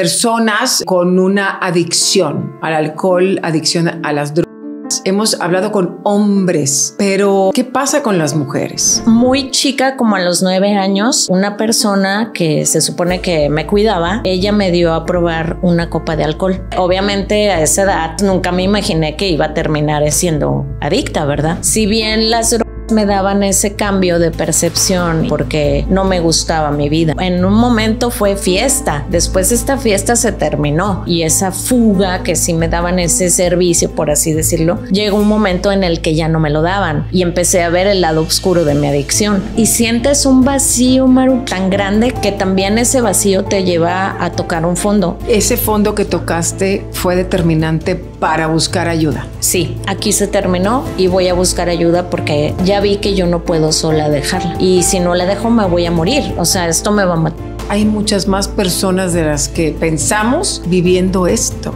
personas con una adicción al alcohol, adicción a las drogas. Hemos hablado con hombres, pero ¿qué pasa con las mujeres? Muy chica, como a los nueve años, una persona que se supone que me cuidaba, ella me dio a probar una copa de alcohol. Obviamente a esa edad nunca me imaginé que iba a terminar siendo adicta, ¿verdad? Si bien las drogas me daban ese cambio de percepción porque no me gustaba mi vida. En un momento fue fiesta, después esta fiesta se terminó y esa fuga que sí me daban ese servicio, por así decirlo, llegó un momento en el que ya no me lo daban y empecé a ver el lado oscuro de mi adicción. Y sientes un vacío, Maru, tan grande que también ese vacío te lleva a tocar un fondo. Ese fondo que tocaste fue determinante para buscar ayuda. Sí, aquí se terminó y voy a buscar ayuda porque ya vi que yo no puedo sola dejarla. Y si no la dejo me voy a morir. O sea, esto me va a matar. Hay muchas más personas de las que pensamos viviendo esto.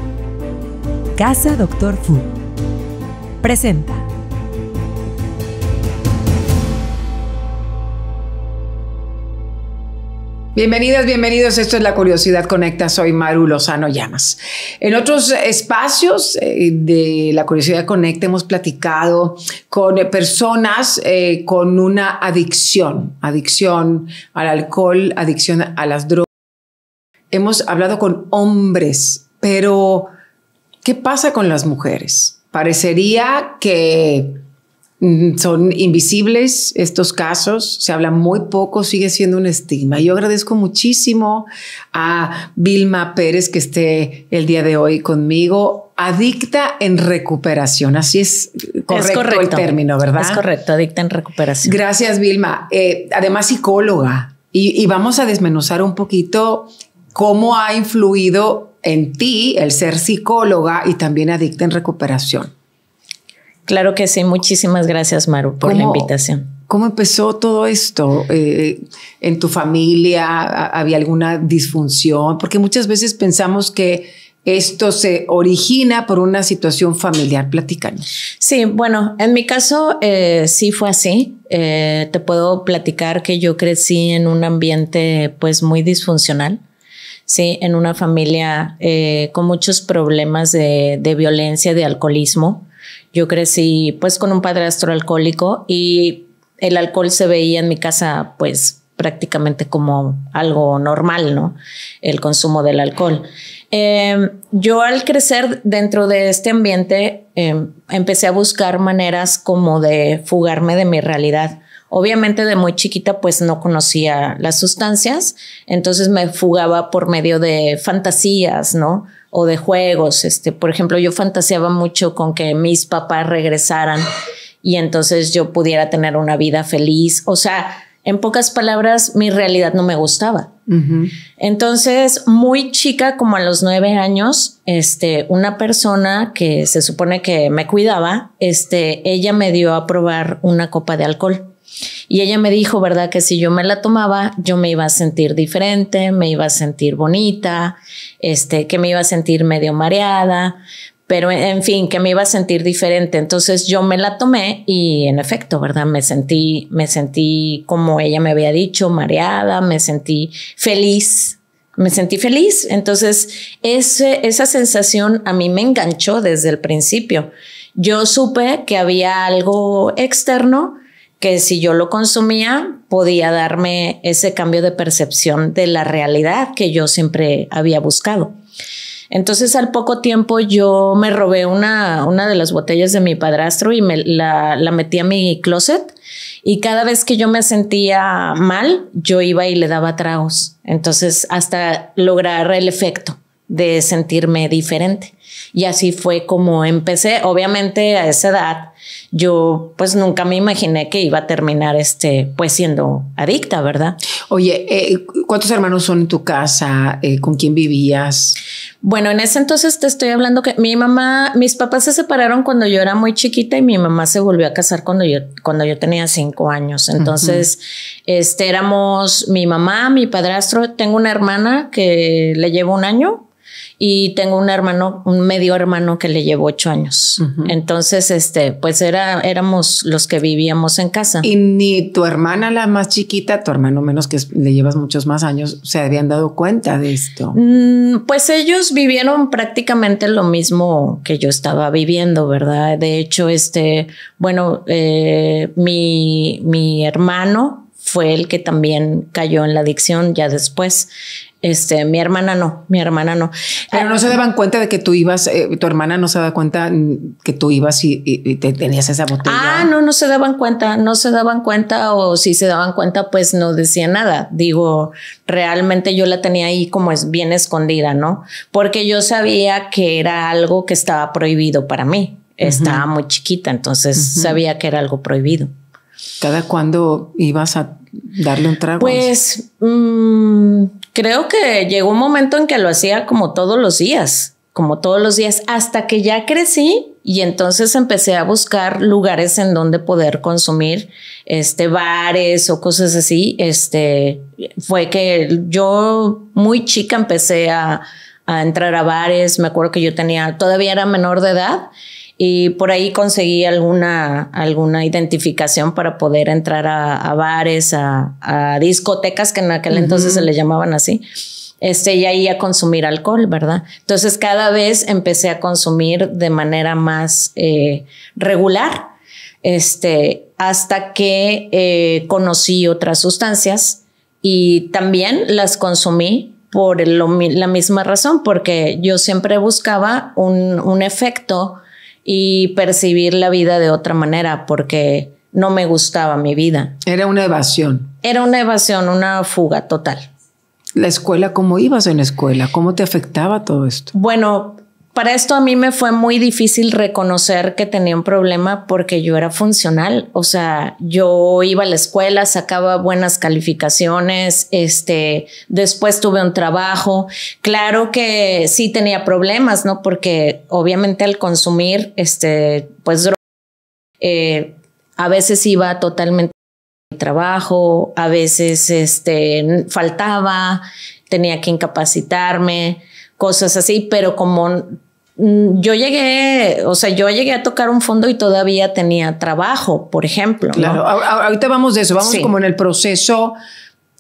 Casa Doctor Fu presenta. Bienvenidas, bienvenidos. Esto es La Curiosidad Conecta. Soy Maru Lozano Llamas. En otros espacios eh, de La Curiosidad Conecta hemos platicado con eh, personas eh, con una adicción, adicción al alcohol, adicción a las drogas. Hemos hablado con hombres, pero ¿qué pasa con las mujeres? Parecería que son invisibles estos casos, se habla muy poco, sigue siendo un estigma. Yo agradezco muchísimo a Vilma Pérez que esté el día de hoy conmigo, adicta en recuperación, así es correcto, el término, ¿verdad? Es correcto, adicta en recuperación. Gracias Vilma, eh, además psicóloga, y vamos a desmenuzar un poquito cómo ha influido en ti el ser psicóloga y también adicta en recuperación. Claro que sí, muchísimas gracias Maru por la invitación. ¿Cómo empezó todo esto? Eh, ¿En tu familia había alguna disfunción? Porque muchas veces pensamos que esto se origina por una situación familiar. Platícanos. Sí, bueno, en mi caso eh, sí fue así. Eh, te puedo platicar que yo crecí en un ambiente pues muy disfuncional. Sí, en una familia con muchos problemas de violencia, de alcoholismo. Yo crecí pues con un padre alcohólico y el alcohol se veía en mi casa pues prácticamente como algo normal, ¿no? El consumo del alcohol. Em, yo al crecer dentro de este ambiente em, empecé a buscar maneras como de fugarme de mi realidad. Obviamente de muy chiquita pues no conocía las sustancias, entonces me fugaba por medio de fantasías, ¿no? o de juegos. Este, por ejemplo, yo fantaseaba mucho con que mis papás regresaran y entonces yo pudiera tener una vida feliz. O sea, en pocas palabras, mi realidad no me gustaba. Entonces, muy chica, como a los nueve años, este, una persona que se supone que me cuidaba, este, ella me dio a probar una copa de alcohol. Y ella me dijo, ¿verdad? Que si yo me la tomaba, yo me iba a sentir diferente, me iba a sentir bonita, este, que me iba a sentir medio mareada, pero en fin, que me iba a sentir diferente. Entonces yo me la tomé y en efecto, ¿verdad? Me sentí, me sentí como ella me había dicho, mareada, me sentí feliz, me sentí feliz. Entonces ese, esa sensación a mí me enganchó desde el principio. Yo supe que había algo externo que si yo lo consumía podía darme ese cambio de percepción de la realidad que yo siempre había buscado. Entonces al poco tiempo yo me robé una, una de las botellas de mi padrastro y me la, metí a mi closet y cada vez que yo me sentía mal, yo iba y le daba tragos. Entonces hasta lograr el efecto de sentirme diferente. Y así fue como empecé, obviamente a esa edad yo pues nunca me imaginé que iba a terminar este, pues siendo adicta, ¿verdad? Oye, eh, ¿cuántos hermanos son en tu casa? Eh, ¿Con quién vivías? Bueno, en ese entonces te estoy hablando que mi mamá, mis papás se separaron cuando yo era muy chiquita y mi mamá se volvió a casar cuando yo, cuando yo tenía cinco años. Entonces, este éramos mi mamá, mi padrastro, tengo una hermana que le llevo un año y tengo un hermano, un medio hermano que le llevó ocho años. Entonces, este, pues era, éramos los que vivíamos en casa. Y ni tu hermana, la más chiquita, tu hermano menos que le llevas muchos más años, se habían dado cuenta de esto. Mm, pues ellos vivieron prácticamente lo mismo que yo estaba viviendo, ¿verdad? De hecho, este, bueno, eh, mi, mi hermano fue el que también cayó en la adicción ya después. Este, mi hermana no, mi hermana no. Pero no se daban cuenta de que tú ibas, eh, tu hermana no se daba cuenta mm, que tú ibas y, te tenías esa botella. Ah, no, no se daban cuenta, no se daban cuenta o si se daban cuenta, pues no decía nada. Digo, realmente yo la tenía ahí como es bien escondida, ¿no? Porque yo sabía que era algo que estaba prohibido para mí. Estaba muy chiquita, entonces sabía que era algo prohibido. ¿Cada cuando ibas a darle un trago? Pues mm, creo que llegó un momento en que lo hacía como todos los días, como todos los días, hasta que ya crecí y entonces empecé a buscar lugares en donde poder consumir, este, bares o cosas así. Este, fue que yo muy chica empecé a, a entrar a bares, me acuerdo que yo tenía, todavía era menor de edad y por ahí conseguí alguna, alguna identificación para poder entrar a, bares, a, discotecas que en aquel entonces se le llamaban así. Este, y ahí a consumir alcohol, ¿verdad? Entonces cada vez empecé a consumir de manera más eh, regular, este, hasta que eh, conocí otras sustancias y también las consumí por la misma razón, porque yo siempre buscaba un efecto y percibir la vida de otra manera porque no me gustaba mi vida. Era una evasión. Era una evasión, una fuga total. ¿La escuela, cómo ibas en la escuela? ¿Cómo te afectaba todo esto? Bueno, para esto a mí me fue muy difícil reconocer que tenía un problema porque yo era funcional, o sea, yo iba a la escuela, sacaba buenas calificaciones, este, después tuve un trabajo, claro que sí tenía problemas, ¿no? Porque obviamente al consumir, este, pues eh, a veces iba totalmente a mi trabajo, a veces, este, faltaba, tenía que incapacitarme, cosas así, pero como Mm, yo llegué, o sea, yo llegué a tocar un fondo y todavía tenía trabajo, por ejemplo. Claro, ahorita vamos de eso, vamos como en el proceso.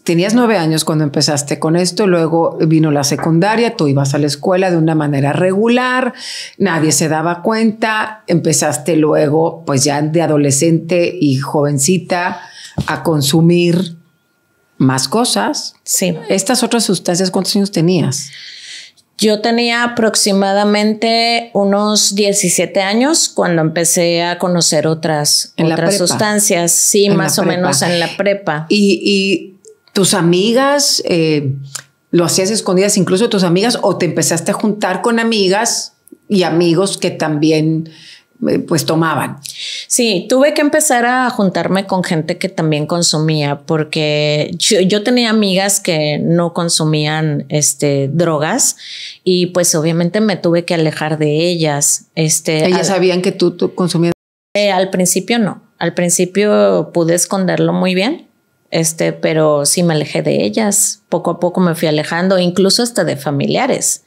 Tenías nueve años cuando empezaste con esto, luego vino la secundaria, tú ibas a la escuela de una manera regular, nadie se daba cuenta, empezaste luego, pues ya de adolescente y jovencita, a consumir más cosas. Sí. Estas otras sustancias, ¿cuántos años tenías? Yo tenía aproximadamente unos 17 años cuando empecé a conocer otras, sustancias, sí, más o menos en la prepa. ¿Y, tus amigas, eh, lo hacías escondidas incluso tus amigas o te empezaste a juntar con amigas y amigos que también eh, pues tomaban? Sí, tuve que empezar a juntarme con gente que también consumía, porque yo, tenía amigas que no consumían este, drogas y pues obviamente me tuve que alejar de ellas. Este, ¿Ellas sabían que tú, consumías? Eh, al principio no, al principio pude esconderlo muy bien, este, pero sí me alejé de ellas, poco a poco me fui alejando, incluso hasta de familiares.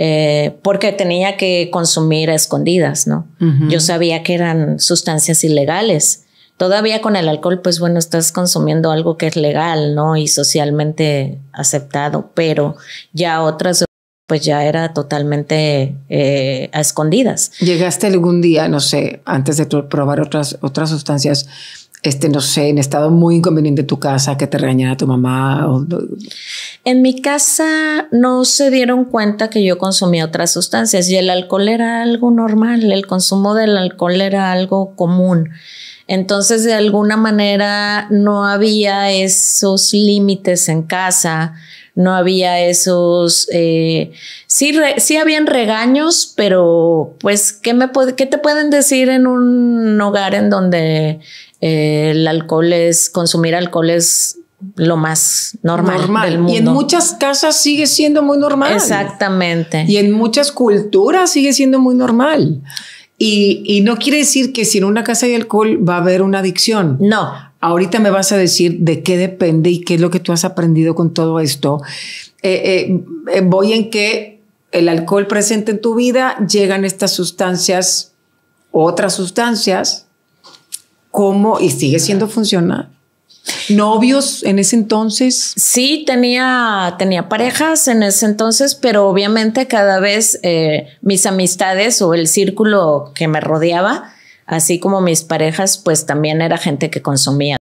Eh, porque tenía que consumir a escondidas, ¿no? Yo sabía que eran sustancias ilegales. Todavía con el alcohol, pues bueno, estás consumiendo algo que es legal, ¿no? Y socialmente aceptado, pero ya otras pues ya era totalmente eh, a escondidas. ¿Llegaste algún día, no sé, antes de probar otras, otras sustancias, este, no sé, en estado muy inconveniente tu casa, que te regañara tu mamá? En mi casa no se dieron cuenta que yo consumía otras sustancias y el alcohol era algo normal, el consumo del alcohol era algo común. Entonces, de alguna manera, no había esos límites en casa, no había esos, eh, sí, sí habían regaños, pero pues, ¿qué, me ¿qué te pueden decir en un hogar en donde eh, el alcohol es, consumir alcohol es lo más normal, normal, Y en muchas casas sigue siendo muy normal. Exactamente. Y en muchas culturas sigue siendo muy normal. Y, no quiere decir que si en una casa hay alcohol va a haber una adicción. No. Ahorita me vas a decir de qué depende y qué es lo que tú has aprendido con todo esto. Eh, eh, voy en que el alcohol presente en tu vida, llegan estas sustancias, otras sustancias, cómo, y sigue siendo funcional. ¿Novios en ese entonces? Sí, tenía, tenía parejas en ese entonces, pero obviamente cada vez eh, mis amistades o el círculo que me rodeaba, así como mis parejas, pues también era gente que consumía.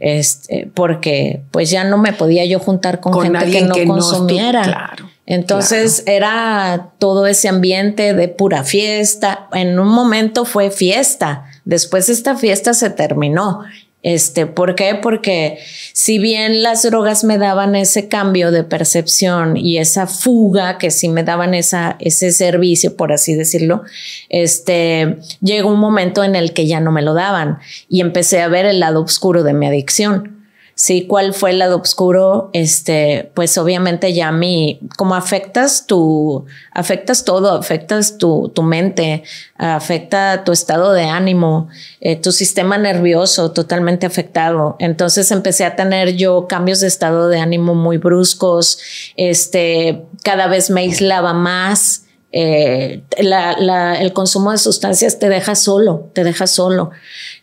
Este, porque pues ya no me podía yo juntar con, gente que no consumiera. Entonces era todo ese ambiente de pura fiesta. En un momento fue fiesta Después esta fiesta se terminó. Este, ¿Por qué? Porque si bien las drogas me daban ese cambio de percepción y esa fuga, que sí me daban esa, ese servicio, por así decirlo, este, llegó un momento en el que ya no me lo daban y empecé a ver el lado oscuro de mi adicción. Sí, cuál fue el lado oscuro, este, pues obviamente ya mí, como afectas tu, afectas todo, afectas tu, tu mente, afecta tu estado de ánimo, eh, tu sistema nervioso totalmente afectado. Entonces empecé a tener yo cambios de estado de ánimo muy bruscos, este, cada vez me aislaba más, eh, el consumo de sustancias te deja solo, te deja solo.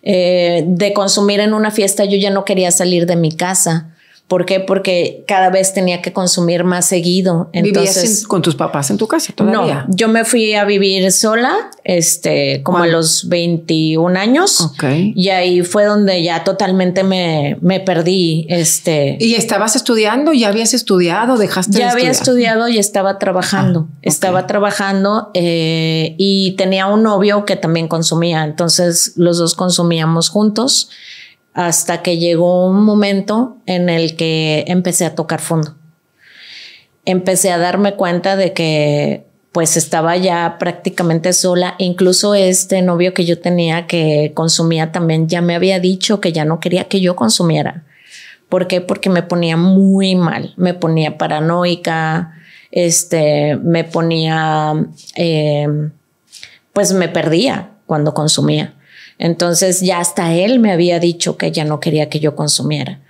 Eh, de consumir en una fiesta yo ya no quería salir de mi casa ¿Por qué? Porque cada vez tenía que consumir más seguido. Entonces, ¿Vivías con tus papás en tu casa todavía? No, yo me fui a vivir sola, este, como a los 21 años. Y ahí fue donde ya totalmente me, perdí, este. ¿Y estabas estudiando? ¿Ya habías estudiado? ¿Dejaste Ya había estudiado y estaba trabajando. Ah, estaba trabajando eh, y tenía un novio que también consumía. Entonces, los dos consumíamos juntos hasta que llegó un momento en el que empecé a tocar fondo. Empecé a darme cuenta de que pues estaba ya prácticamente sola. Incluso este novio que yo tenía que consumía también ya me había dicho que ya no quería que yo consumiera. ¿Por qué? Porque me ponía muy mal, me ponía paranoica, este, me ponía, em, pues me perdía cuando consumía. Entonces ya hasta él me había dicho que ya no quería que yo consumiera.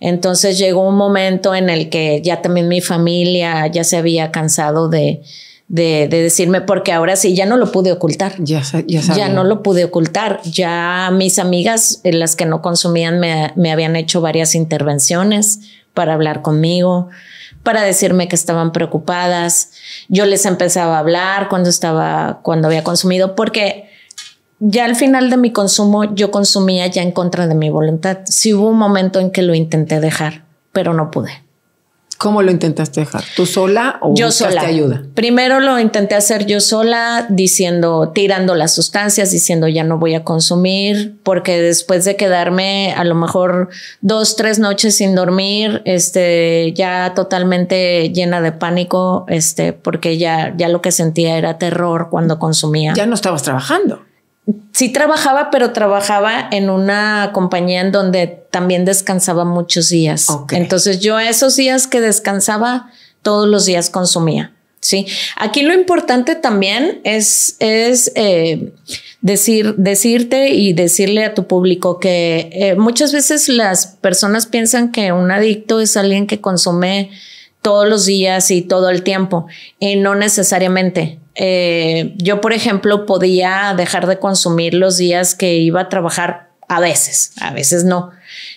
Entonces llegó un momento en el que ya también mi familia ya se había cansado de, de, decirme, porque ahora sí, ya no lo pude ocultar. Ya, ya, ya, no lo pude ocultar. Ya mis amigas, eh, las que no consumían, me, me, habían hecho varias intervenciones para hablar conmigo, para decirme que estaban preocupadas. Yo les empezaba a hablar cuando estaba, cuando había consumido, porque ya al final de mi consumo yo consumía ya en contra de mi voluntad. Sí hubo un momento en que lo intenté dejar, pero no pude. ¿Cómo lo intentaste dejar? ¿Tú sola o yo sola. ayuda? Primero lo intenté hacer yo sola, diciendo, tirando las sustancias, diciendo ya no voy a consumir, porque después de quedarme a lo mejor dos, tres noches sin dormir, este, ya totalmente llena de pánico, este, porque ya, ya lo que sentía era terror cuando consumía. Ya no estabas trabajando sí trabajaba, pero trabajaba en una compañía en donde también descansaba muchos días. Entonces yo esos días que descansaba, todos los días consumía. Sí, aquí lo importante también es, es eh, decir, decirte y decirle a tu público que eh, muchas veces las personas piensan que un adicto es alguien que consume todos los días y todo el tiempo, y no necesariamente. Eh, yo, por ejemplo, podía dejar de consumir los días que iba a trabajar a veces, a veces no.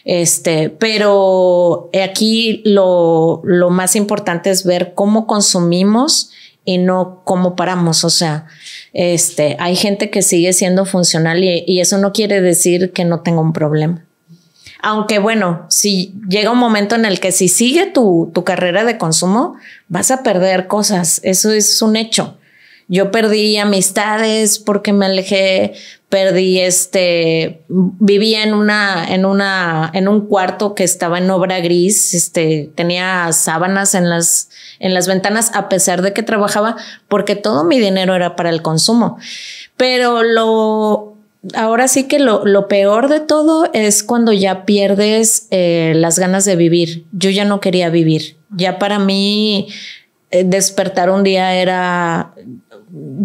Este, pero aquí lo, más importante es ver cómo consumimos y no cómo paramos. O sea, este, hay gente que sigue siendo funcional y, eso no quiere decir que no tenga un problema. Aunque bueno, si llega un momento en el que si sigue tu, carrera de consumo, vas a perder cosas. Eso es un hecho. Yo perdí amistades porque me alejé, perdí este, vivía en una, en una, en un cuarto que estaba en obra gris, este, tenía sábanas en las, en las ventanas a pesar de que trabajaba porque todo mi dinero era para el consumo. Pero lo, ahora sí que lo, peor de todo es cuando ya pierdes eh, las ganas de vivir. Yo ya no quería vivir. Ya para mí, eh, despertar un día era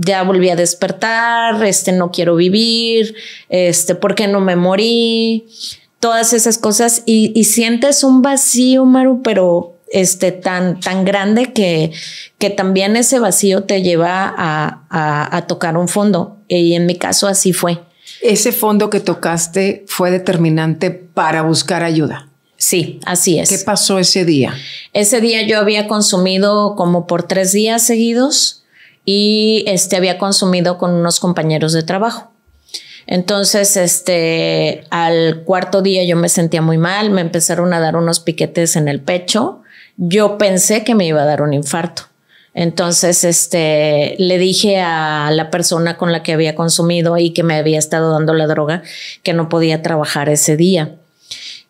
ya volví a despertar, este, no quiero vivir, este, ¿por qué no me morí? Todas esas cosas y, sientes un vacío, Maru, pero este, tan, tan grande que, que también ese vacío te lleva a, a, a tocar un fondo. Y en mi caso así fue. Ese fondo que tocaste fue determinante para buscar ayuda. Sí, así es. ¿Qué pasó ese día? Ese día yo había consumido como por tres días seguidos y este había consumido con unos compañeros de trabajo. Entonces, este, al cuarto día yo me sentía muy mal, me empezaron a dar unos piquetes en el pecho. Yo pensé que me iba a dar un infarto. Entonces, este, le dije a la persona con la que había consumido y que me había estado dando la droga que no podía trabajar ese día.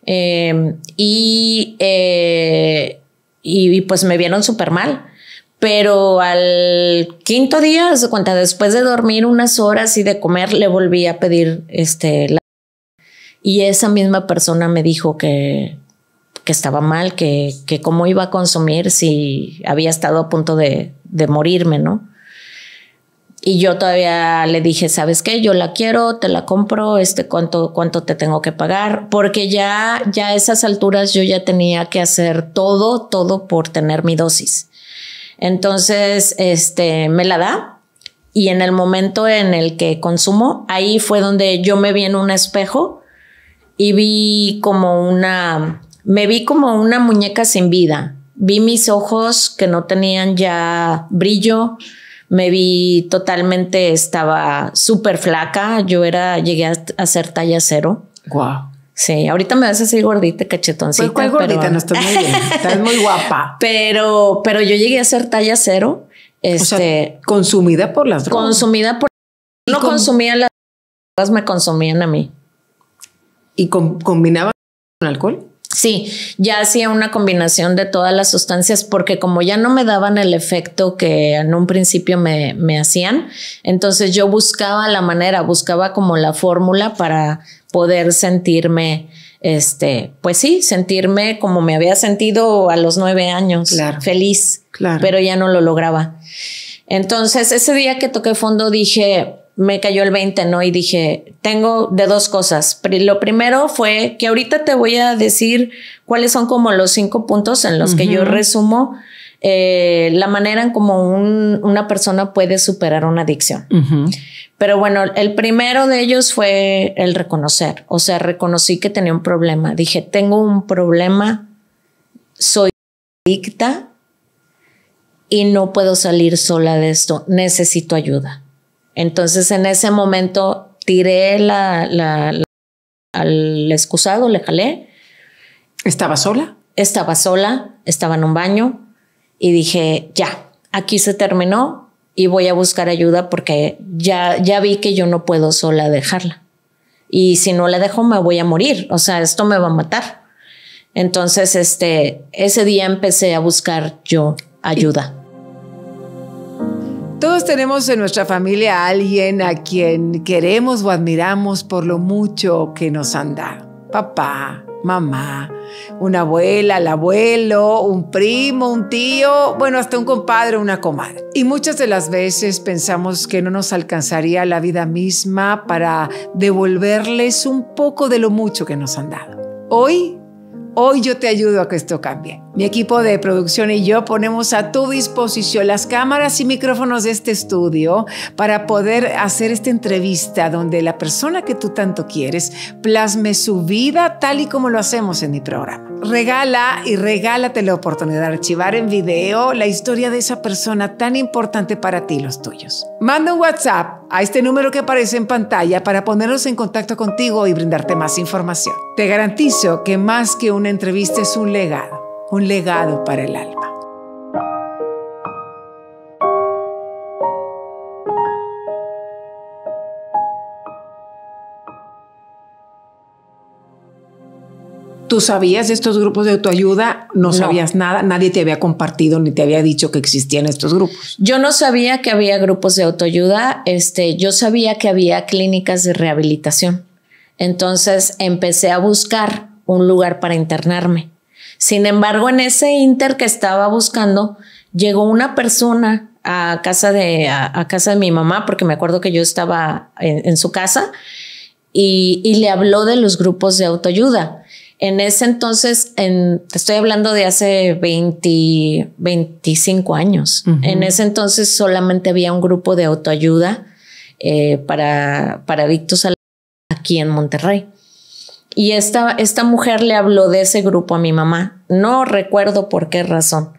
Em, y, eh, y, y, pues me vieron súper mal. Pero al quinto día, cuenta, después de dormir unas horas y de comer, le volví a pedir este. La... Y esa misma persona me dijo que, que estaba mal, que, que, cómo iba a consumir si había estado a punto de, morirme, ¿no? Y yo todavía le dije, ¿sabes qué? Yo la quiero, te la compro, este, ¿cuánto, cuánto te tengo que pagar? Porque ya, ya a esas alturas yo ya tenía que hacer todo, todo por tener mi dosis. Entonces, este, me la da y en el momento en el que consumo, ahí fue donde yo me vi en un espejo y vi como una, me vi como una muñeca sin vida. Vi mis ojos que no tenían ya brillo, me vi totalmente, estaba súper flaca, yo era, llegué a, hacer ser talla cero. Wow. Sí, ahorita me vas a hacer gordita, cachetoncita. Pues, gordita? No estoy muy bien. Estás muy guapa. Pero, pero yo llegué a ser talla cero. Este, consumida por las drogas. Consumida por. No consumía las drogas, me consumían a mí. ¿Y combinaba con alcohol? Sí, ya hacía una combinación de todas las sustancias porque como ya no me daban el efecto que en un principio me, me hacían, entonces yo buscaba la manera, buscaba como la fórmula para poder sentirme, este, pues sí, sentirme como me había sentido a los nueve años, feliz, pero ya no lo lograba. Entonces, ese día que toqué fondo dije, me cayó el 20, ¿no? Y dije, tengo de dos cosas. Lo primero fue que ahorita te voy a decir cuáles son como los cinco puntos en los que yo resumo eh, la manera en como una persona puede superar una adicción. Pero bueno, el primero de ellos fue el reconocer, o sea, reconocí que tenía un problema. Dije, tengo un problema, soy adicta y no puedo salir sola de esto, necesito ayuda. Entonces en ese momento tiré la, al excusado, le jalé. ¿Estaba sola? Estaba sola, estaba en un baño y dije, ya, aquí se terminó, y voy a buscar ayuda porque ya, ya vi que yo no puedo sola dejarla. Y si no la dejo, me voy a morir. O sea, esto me va a matar. Entonces, este, ese día empecé a buscar yo ayuda. Todos tenemos en nuestra familia a alguien a quien queremos o admiramos por lo mucho que nos anda. dado. Papá, mamá, una abuela, el abuelo, un primo, un tío, bueno, hasta un compadre, una comadre. Y muchas de las veces pensamos que no nos alcanzaría la vida misma para devolverles un poco de lo mucho que nos han dado. Hoy, hoy yo te ayudo a que esto cambie. Mi equipo de producción y yo ponemos a tu disposición las cámaras y micrófonos de este estudio para poder hacer esta entrevista donde la persona que tú tanto quieres plasme su vida tal y como lo hacemos en mi programa. Regala y regálate la oportunidad de archivar en video la historia de esa persona tan importante para ti y los tuyos. Manda un WhatsApp a este número que aparece en pantalla para ponernos en contacto contigo y brindarte más información. Te garantizo que más que una entrevista es un legado un legado para el alma. Tú sabías de estos grupos de autoayuda, no sabías nada, nadie te había compartido ni te había dicho que existían estos grupos. Yo no sabía que había grupos de autoayuda, este, yo sabía que había clínicas de rehabilitación. Entonces empecé a buscar un lugar para internarme. Sin embargo, en ese inter que estaba buscando, llegó una persona a casa de, a, casa de mi mamá, porque me acuerdo que yo estaba en, su casa, y, le habló de los grupos de autoayuda. En ese entonces, te estoy hablando de hace 20, 25 años. En ese entonces solamente había un grupo de autoayuda eh, para, para adictos aquí en Monterrey. Y esta, mujer le habló de ese grupo a mi mamá. No recuerdo por qué razón.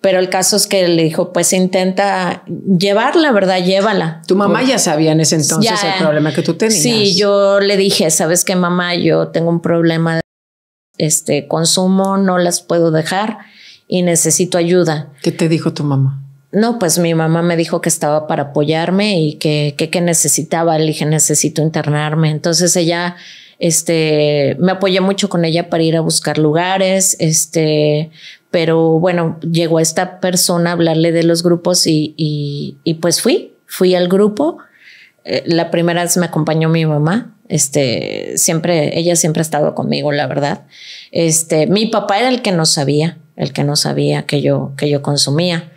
Pero el caso es que le dijo, pues intenta llevarla, ¿verdad? Llévala. Tu mamá ya sabía en ese entonces el problema que tú tenías. Sí, yo le dije, sabes qué, mamá, yo tengo un problema de este consumo, no las puedo dejar y necesito ayuda. ¿Qué te dijo tu mamá? No, pues mi mamá me dijo que estaba para apoyarme y que, que, que necesitaba. Le dije, necesito internarme. Entonces ella este, me apoyé mucho con ella para ir a buscar lugares, este, pero bueno, llegó esta persona a hablarle de los grupos y, pues fui, fui al grupo. Eh, la primera vez me acompañó mi mamá, este, siempre, ella siempre ha estado conmigo, la verdad. Este, mi papá era el que no sabía, el que no sabía que yo, que yo consumía.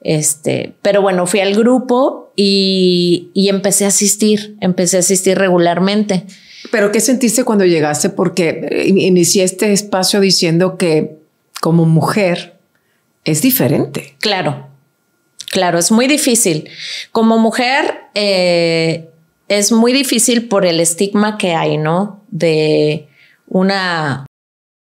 Este, pero bueno, fui al grupo y, y empecé a asistir, empecé a asistir regularmente. Pero ¿qué sentiste cuando llegaste? Porque eh, inicié este espacio diciendo que como mujer es diferente. Claro, claro, es muy difícil. Como mujer eh, es muy difícil por el estigma que hay, ¿no? De una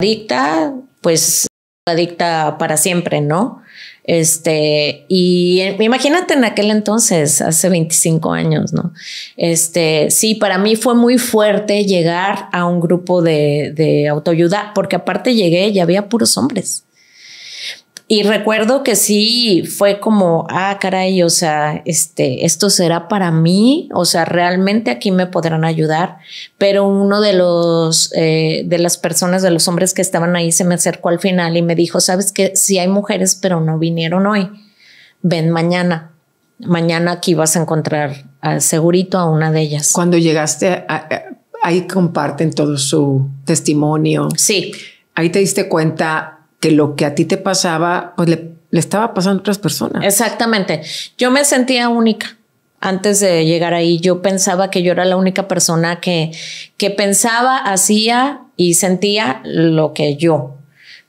adicta, pues adicta para siempre, ¿no? Este, y eh, imagínate en aquel entonces, hace 25 años, ¿no? Este, sí, para mí fue muy fuerte llegar a un grupo de, de autoayuda, porque aparte llegué y había puros hombres. Y recuerdo que sí fue como, ah, caray, o sea, este, esto será para mí, o sea, realmente aquí me podrán ayudar. Pero uno de los, eh, de las personas, de los hombres que estaban ahí, se me acercó al final y me dijo, sabes que si hay mujeres, pero no vinieron hoy. Ven mañana mañana aquí vas a encontrar al segurito a una de ellas. Cuando llegaste, ahí comparten todo su testimonio. Sí. Ahí te diste cuenta que lo que a ti te pasaba, pues le, estaba pasando a otras personas. Exactamente. Yo me sentía única antes de llegar ahí, yo pensaba que yo era la única persona que, que pensaba, hacía y sentía lo que yo.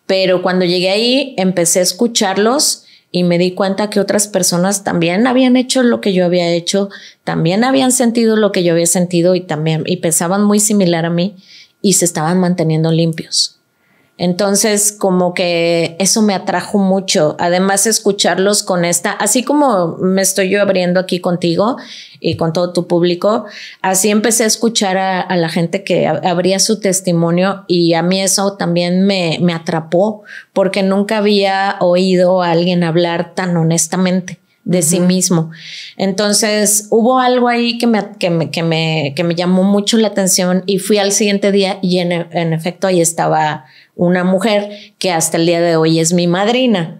Pero cuando llegué ahí, empecé a escucharlos y me di cuenta que otras personas también habían hecho lo que yo había hecho, también habían sentido lo que yo había sentido y también y pensaban muy similar a mí y se estaban manteniendo limpios. Entonces, como que eso me atrajo mucho. Además, escucharlos con esta, así como me estoy yo abriendo aquí contigo y con todo tu público, así empecé a escuchar a, la gente que abría su testimonio y a mí eso también me, me atrapó porque nunca había oído a alguien hablar tan honestamente de sí mismo. Entonces hubo algo ahí que me, que me, que me, que me, llamó mucho la atención y fui al siguiente día y en efecto ahí estaba una mujer que hasta el día de hoy es mi madrina,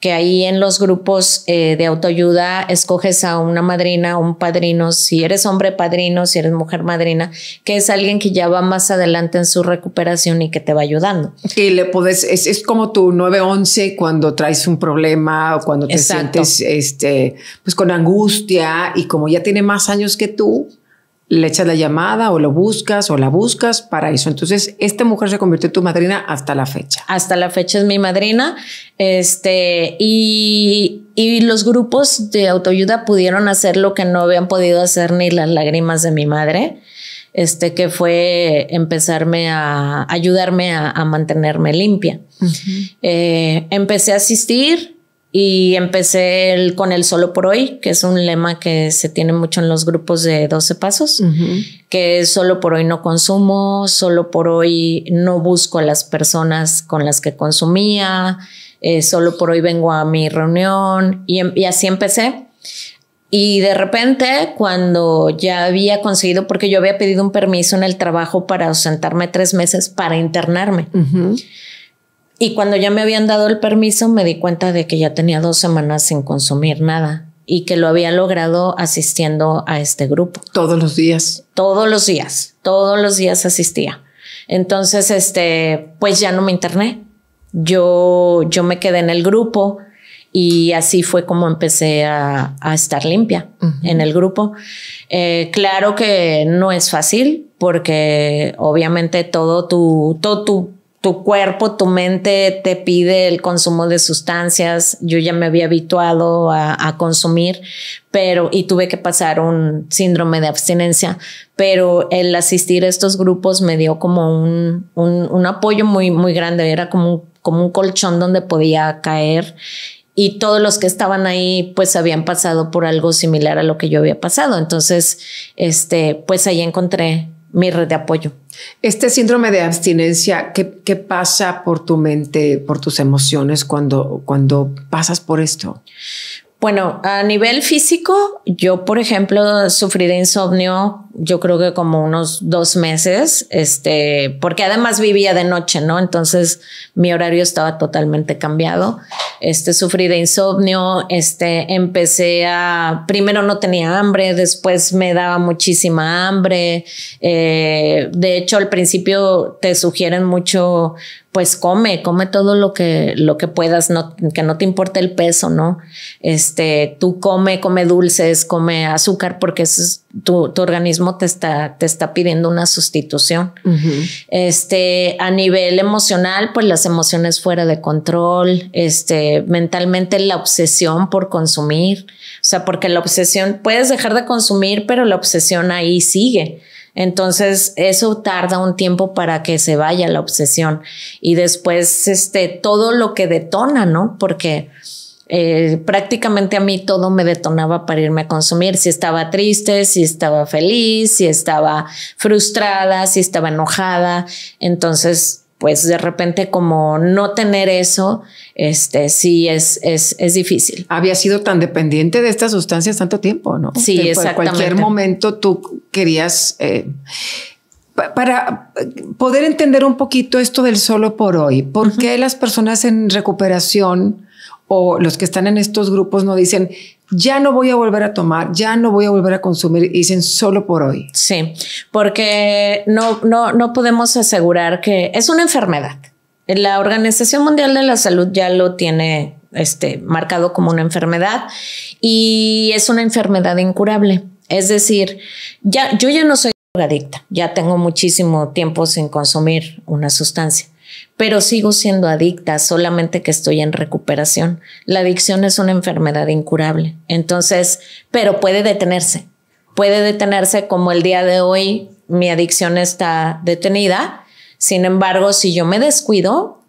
que ahí en los grupos eh, de autoayuda escoges a una madrina, o un padrino, si eres hombre padrino, si eres mujer madrina, que es alguien que ya va más adelante en su recuperación y que te va ayudando. y le puedes, es, como tu 911 cuando traes un problema o cuando te sientes este, pues con angustia y como ya tiene más años que tú, le echas la llamada o lo buscas o la buscas para eso. Entonces, esta mujer se convirtió en tu madrina hasta la fecha. Hasta la fecha es mi madrina. Este, y, y los grupos de autoayuda pudieron hacer lo que no habían podido hacer ni las lágrimas de mi madre. Este, que fue empezarme a ayudarme a, mantenerme limpia. Eh, empecé a asistir, y empecé con el solo por hoy, que es un lema que se tiene mucho en los grupos de 12 pasos, que es solo por hoy no consumo, solo por hoy no busco a las personas con las que consumía, eh, solo por hoy vengo a mi reunión em, y, así empecé. Y de repente, cuando ya había conseguido, porque yo había pedido un permiso en el trabajo para ausentarme tres meses para internarme. Y cuando ya me habían dado el permiso, me di cuenta de que ya tenía dos semanas sin consumir nada y que lo había logrado asistiendo a este grupo. Todos los días. Todos los días, todos los días asistía. Entonces, este, pues ya no me interné. Yo, yo me quedé en el grupo y así fue como empecé a, a estar limpia en el grupo. Eh, claro que no es fácil porque obviamente todo tu, todo tu tu cuerpo, tu mente te pide el consumo de sustancias. Yo ya me había habituado a, consumir, pero y tuve que pasar un síndrome de abstinencia. Pero el asistir a estos grupos me dio como un, un, apoyo muy, muy grande. Era como un, como un colchón donde podía caer y todos los que estaban ahí pues habían pasado por algo similar a lo que yo había pasado. Entonces, este, pues ahí encontré mi red de apoyo. Este síndrome de abstinencia, ¿qué, pasa por tu mente, por tus emociones cuando, cuando pasas por esto? Bueno, a nivel físico, yo, por ejemplo, sufrí de insomnio, yo creo que como unos dos meses, este, porque además vivía de noche, ¿no? Entonces mi horario estaba totalmente cambiado este, sufrí de insomnio, este, empecé a, primero no tenía hambre, después me daba muchísima hambre, eh, de hecho al principio te sugieren mucho pues come, come todo lo que, lo que puedas, no, que no te importe el peso, ¿no? Este, tú come, come dulces, come azúcar, porque es, tu, organismo te está, te está pidiendo una sustitución. Este, a nivel emocional, pues las emociones fuera de control, este, mentalmente la obsesión por consumir, o sea, porque la obsesión, puedes dejar de consumir, pero la obsesión ahí sigue. Entonces, eso tarda un tiempo para que se vaya la obsesión. Y después, este, todo lo que detona, ¿no? Porque eh, prácticamente a mí todo me detonaba para irme a consumir. Si estaba triste, si estaba feliz, si estaba frustrada, si estaba enojada. Entonces, pues de repente como no tener eso, este sí es, es, difícil. Había sido tan dependiente de estas sustancias tanto tiempo, ¿no? Sí, exactamente. En cualquier momento tú querías... Eh, para poder entender un poquito esto del solo por hoy, ¿por qué las personas en recuperación o los que están en estos grupos no dicen, ya no voy a volver a tomar, ya no voy a volver a consumir, dicen solo por hoy. Sí, porque no, no, no podemos asegurar que es una enfermedad. La Organización Mundial de la Salud ya lo tiene este, marcado como una enfermedad y es una enfermedad incurable. Es decir, ya, yo ya no soy drogadicta, ya tengo muchísimo tiempo sin consumir una sustancia pero sigo siendo adicta, solamente que estoy en recuperación. La adicción es una enfermedad incurable, entonces, pero puede detenerse, puede detenerse como el día de hoy mi adicción está detenida, sin embargo, si yo me descuido,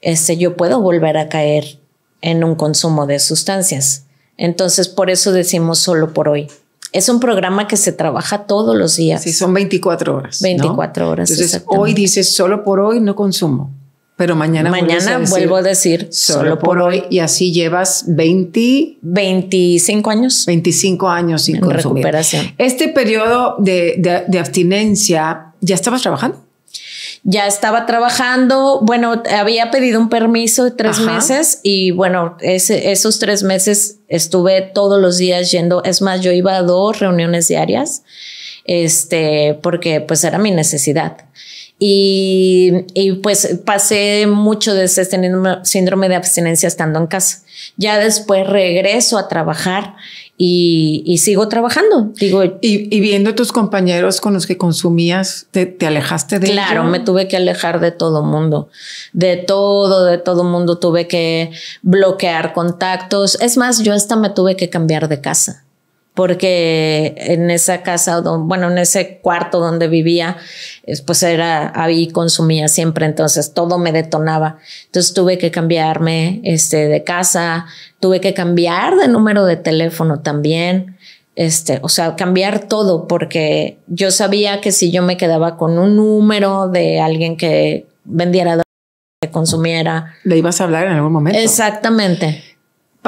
este, yo puedo volver a caer en un consumo de sustancias. Entonces, por eso decimos solo por hoy. Es un programa que se trabaja todos los días. Sí, son 24 horas. 24 horas. Entonces, hoy dices solo por hoy no consumo. Pero mañana, mañana vuelvo a decir solo, por, hoy. Y así llevas 20... 25 años. 25 años sin recuperación. Este periodo de, abstinencia, ¿ya estabas trabajando? ya estaba trabajando, bueno, había pedido un permiso de tres meses y bueno, esos tres meses estuve todos los días yendo, es más, yo iba a dos reuniones diarias, este, porque pues era mi necesidad. Y, pues pasé mucho de ese síndrome de abstinencia estando en casa. Ya después regreso a trabajar y, sigo trabajando. y, y, viendo tus compañeros con los que consumías, ¿te, alejaste de Claro, me tuve que alejar de todo mundo, de todo, de todo mundo. Tuve que bloquear contactos. Es más, yo hasta me tuve que cambiar de casa porque en esa casa, bueno, en ese cuarto donde vivía, pues era ahí consumía siempre, entonces todo me detonaba. Entonces tuve que cambiarme este, de casa, tuve que cambiar de número de teléfono también. Este, o sea, cambiar todo porque yo sabía que si yo me quedaba con un número de alguien que vendiera que consumiera. Le ibas a hablar en algún momento. Exactamente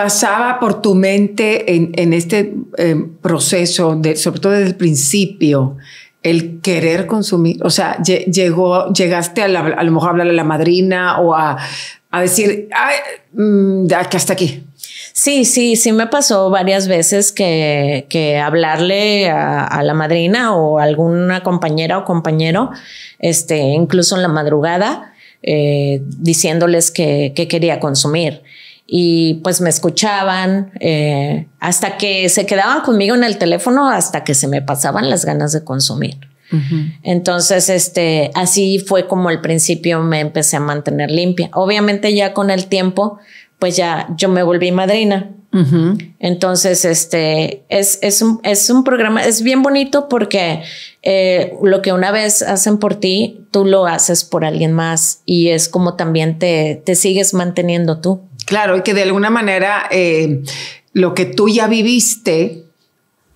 pasaba por tu mente en, este em, proceso, sobre todo desde el principio, el querer consumir? O sea, llegó, llegaste a, lo mejor a hablarle a la madrina o a, decir, Ay, que mm, hasta aquí. Sí, sí, sí me pasó varias veces que, hablarle a, la madrina o a alguna compañera o compañero, este, incluso en la madrugada, eh, diciéndoles que quería consumir y pues me escuchaban eh, hasta que se quedaban conmigo en el teléfono, hasta que se me pasaban las ganas de consumir. Entonces, este, así fue como al principio me empecé a mantener limpia. Obviamente ya con el tiempo, pues ya yo me volví madrina. Entonces, este es, es, un, es, un, programa, es bien bonito porque eh, lo que una vez hacen por ti, tú lo haces por alguien más y es como también te sigues manteniendo tú. Claro, y que de alguna manera eh, lo que tú ya viviste,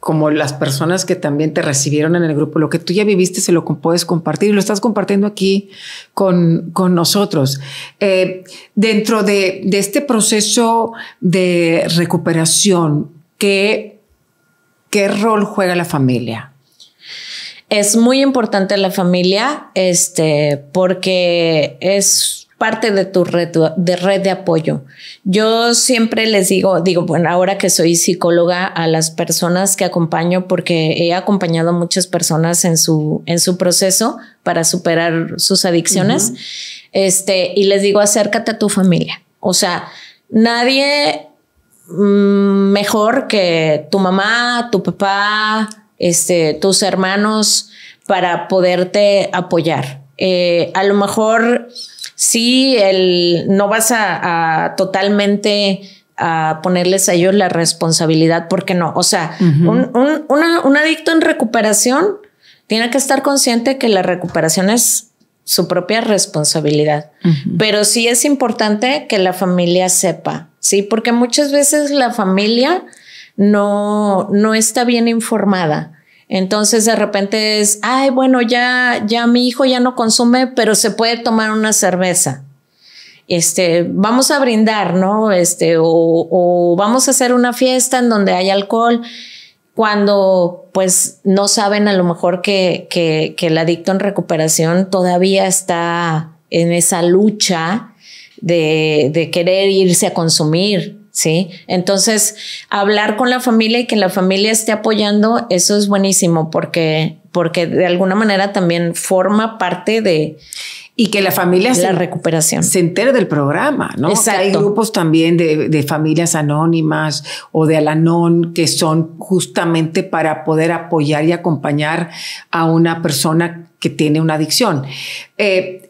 como las personas que también te recibieron en el grupo, lo que tú ya viviste se lo puedes compartir y lo estás compartiendo aquí con, nosotros. Eh, dentro de, este proceso de recuperación, ¿qué, ¿qué rol juega la familia? Es muy importante la familia, este, porque es parte de tu red de, red de apoyo. Yo siempre les digo, digo, bueno, ahora que soy psicóloga a las personas que acompaño, porque he acompañado a muchas personas en su, en su proceso para superar sus adicciones, este, y les digo, acércate a tu familia. O sea, nadie mm, mejor que tu mamá, tu papá, este, tus hermanos para poderte apoyar. Eh, a lo mejor sí, el, no vas a, totalmente a ponerles a ellos la responsabilidad, porque no. O sea, un, adicto en recuperación tiene que estar consciente que la recuperación es su propia responsabilidad. Pero sí es importante que la familia sepa, sí, porque muchas veces la familia no, no está bien informada. Entonces de repente es, ay, bueno, ya, ya mi hijo ya no consume, pero se puede tomar una cerveza. Este, vamos a brindar, ¿no? Este, o, vamos a hacer una fiesta en donde hay alcohol, cuando pues no saben a lo mejor que, que, el adicto en recuperación todavía está en esa lucha de querer irse a consumir. ¿sí? Entonces, hablar con la familia y que la familia esté apoyando, eso es buenísimo porque, porque de alguna manera también forma parte de... Y que la familia la se, recuperación. se entere del programa, ¿no? hay grupos también de, familias anónimas o de Alanón que son justamente para poder apoyar y acompañar a una persona que tiene una adicción. Eh,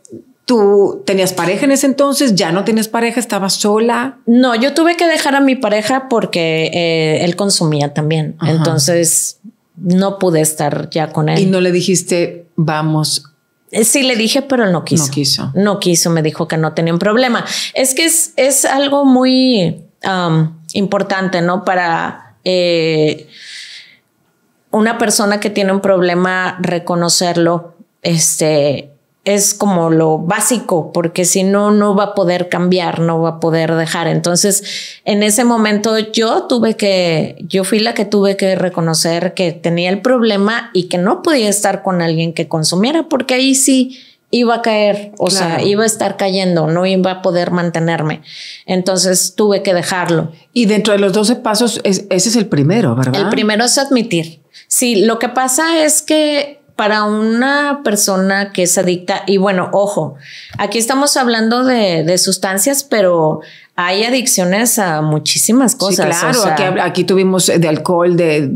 ¿Tú tenías pareja en ese entonces? ¿Ya no tienes pareja? ¿Estabas sola? No, yo tuve que dejar a mi pareja porque eh, él consumía también. Entonces no pude estar ya con él. ¿Y no le dijiste, vamos? Eh, sí, le dije, pero no quiso. No quiso. No quiso, me dijo que no tenía un problema. Es que es, es algo muy um, importante, ¿no? Para... Eh, una persona que tiene un problema, reconocerlo, este, es como lo básico, porque si no, no va a poder cambiar, no va a poder dejar. Entonces, en ese momento yo tuve que, yo fui la que tuve que reconocer que tenía el problema y que no podía estar con alguien que consumiera, porque ahí sí iba a caer, o sea, iba a estar cayendo, no iba a poder mantenerme. Entonces tuve que dejarlo. Y dentro de los 12 pasos, ese es el primero, ¿verdad? El primero es admitir. Sí, lo que pasa es que para una persona que es adicta, y bueno, ojo, aquí estamos hablando de, sustancias, pero hay adicciones a muchísimas cosas. claro, aquí, tuvimos de alcohol, de,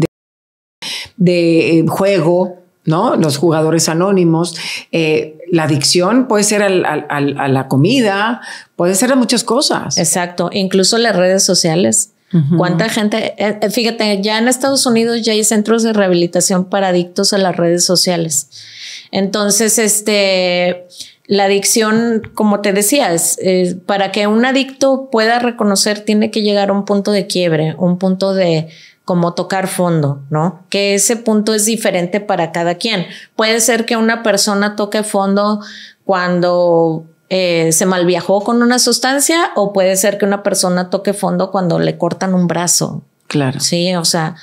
de, eh, juego, ¿no? Los jugadores anónimos. Eh, la adicción puede ser al, a la comida, puede ser a muchas cosas. Exacto, incluso las redes sociales. ¿Cuánta gente? Eh, eh, fíjate, ya en Estados Unidos ya hay centros de rehabilitación para adictos a las redes sociales. Entonces, este, la adicción, como te decías, para que un adicto pueda reconocer, tiene que llegar a un punto de quiebre, un punto de, como tocar fondo, ¿no? Que ese punto es diferente para cada quien. Puede ser que una persona toque fondo cuando eh, se malviajó con una sustancia o puede ser que una persona toque fondo cuando le cortan un brazo. Claro. Sí, o sea,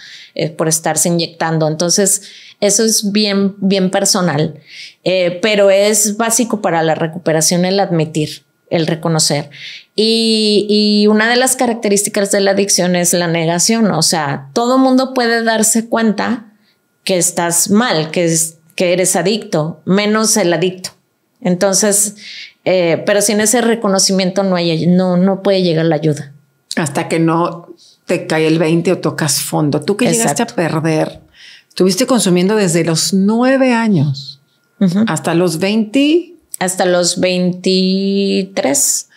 por estarse inyectando. Entonces, eso es bien, bien personal, eh, pero es básico para la recuperación el admitir, el reconocer. Y, una de las características de la adicción es la negación, o sea, todo mundo puede darse cuenta que estás mal, que, que eres adicto, menos el adicto. Entonces, eh, pero sin ese reconocimiento no, hay, no, no puede llegar la ayuda. Hasta que no te cae el 20 o tocas fondo. Tú que llegaste a perder, estuviste consumiendo desde los nueve años hasta los 20. Hasta los 23.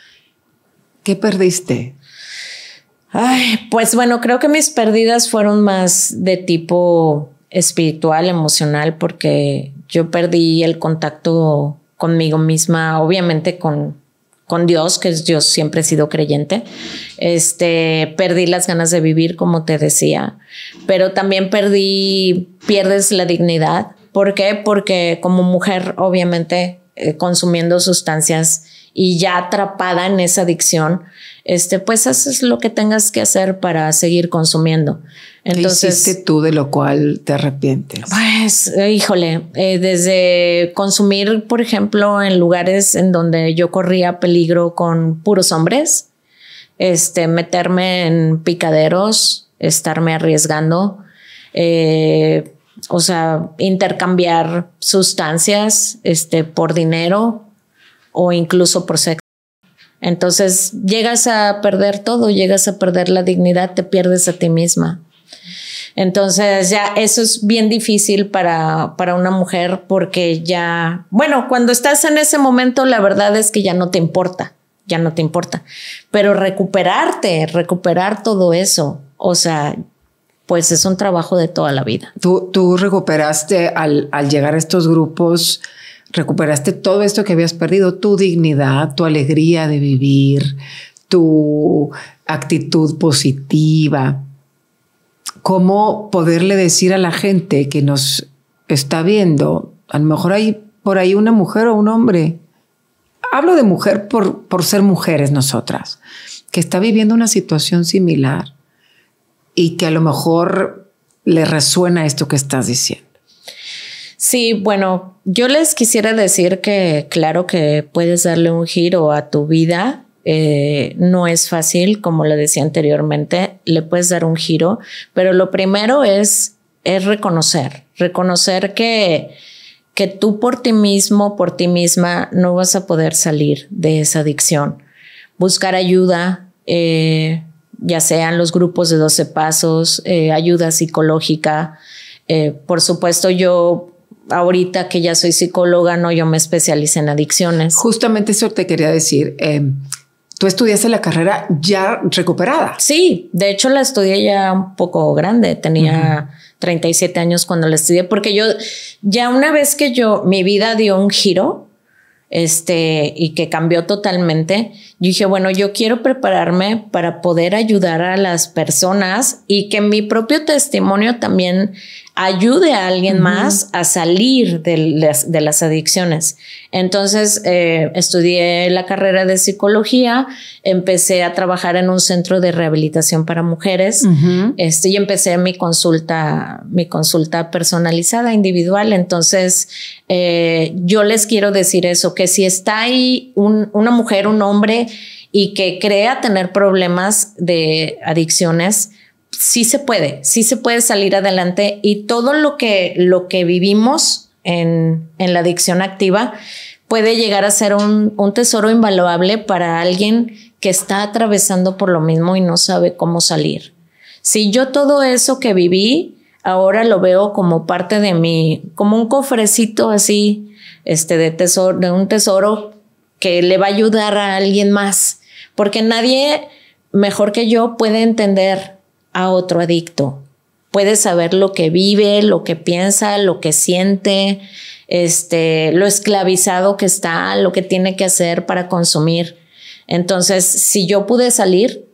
¿Qué perdiste? pues bueno, creo que mis pérdidas fueron más de tipo espiritual, emocional, porque yo perdí el contacto conmigo misma, obviamente con, con Dios, que Dios, siempre he sido creyente. Este, perdí las ganas de vivir, como te decía, pero también perdí, pierdes la dignidad. ¿Por qué? Porque como mujer, obviamente, eh, consumiendo sustancias y ya atrapada en esa adicción, este, pues haces lo que tengas que hacer para seguir consumiendo. Entonces, ¿Qué hiciste tú de lo cual te arrepientes? Pues, híjole, eh, desde consumir, por ejemplo, en lugares en donde yo corría peligro con puros hombres, este, meterme en picaderos, estarme arriesgando, eh, o sea, intercambiar sustancias, este, por dinero, o incluso por sexo. Entonces llegas a perder todo, llegas a perder la dignidad, te pierdes a ti misma. Entonces ya eso es bien difícil para, para una mujer porque ya, bueno, cuando estás en ese momento la verdad es que ya no te importa, ya no te importa, pero recuperarte, recuperar todo eso, o sea, pues es un trabajo de toda la vida. Tú, tú recuperaste al, al llegar a estos grupos recuperaste todo esto que habías perdido, tu dignidad, tu alegría de vivir, tu actitud positiva. ¿Cómo poderle decir a la gente que nos está viendo, a lo mejor hay por ahí una mujer o un hombre, hablo de mujer por, por ser mujeres nosotras, que está viviendo una situación similar y que a lo mejor le resuena esto que estás diciendo? Sí, bueno, yo les quisiera decir que claro que puedes darle un giro a tu vida. Eh, no es fácil, como lo decía anteriormente, le puedes dar un giro, pero lo primero es, es reconocer, reconocer que, que tú por ti mismo, por ti misma, no vas a poder salir de esa adicción. Buscar ayuda, eh, ya sean los grupos de 12 pasos, eh, ayuda psicológica. por supuesto, yo ahorita que ya soy psicóloga, no, yo me especialicé en adicciones. Justamente eso te quería decir. Em, tú estudiaste la carrera ya recuperada. Sí, de hecho la estudié ya un poco grande, tenía 37 años cuando la estudié, porque yo ya una vez que yo, mi vida dio un giro, este, y que cambió totalmente, yo dije, bueno, yo quiero prepararme para poder ayudar a las personas y que mi propio testimonio también ayude a alguien más a salir de las, adicciones. Entonces, eh, estudié la carrera de psicología, empecé a trabajar en un centro de rehabilitación para mujeres este, y empecé mi consulta, mi consulta personalizada, individual. Entonces, eh, yo les quiero decir eso, que si está ahí una mujer, un hombre y que crea tener problemas de adicciones, sí se puede, sí se puede salir adelante y todo lo que, lo que vivimos en, en la adicción activa puede llegar a ser un, tesoro invaluable para alguien que está atravesando por lo mismo y no sabe cómo salir. Si yo todo eso que viví ahora lo veo como parte de mí, como un cofrecito así, este de tesoro, de un tesoro que le va a ayudar a alguien más, porque nadie mejor que yo puede entender a otro adicto. Puede saber lo que vive, lo que piensa, lo que siente, este, lo esclavizado que está, lo que tiene que hacer para consumir. Entonces, si yo pude salir,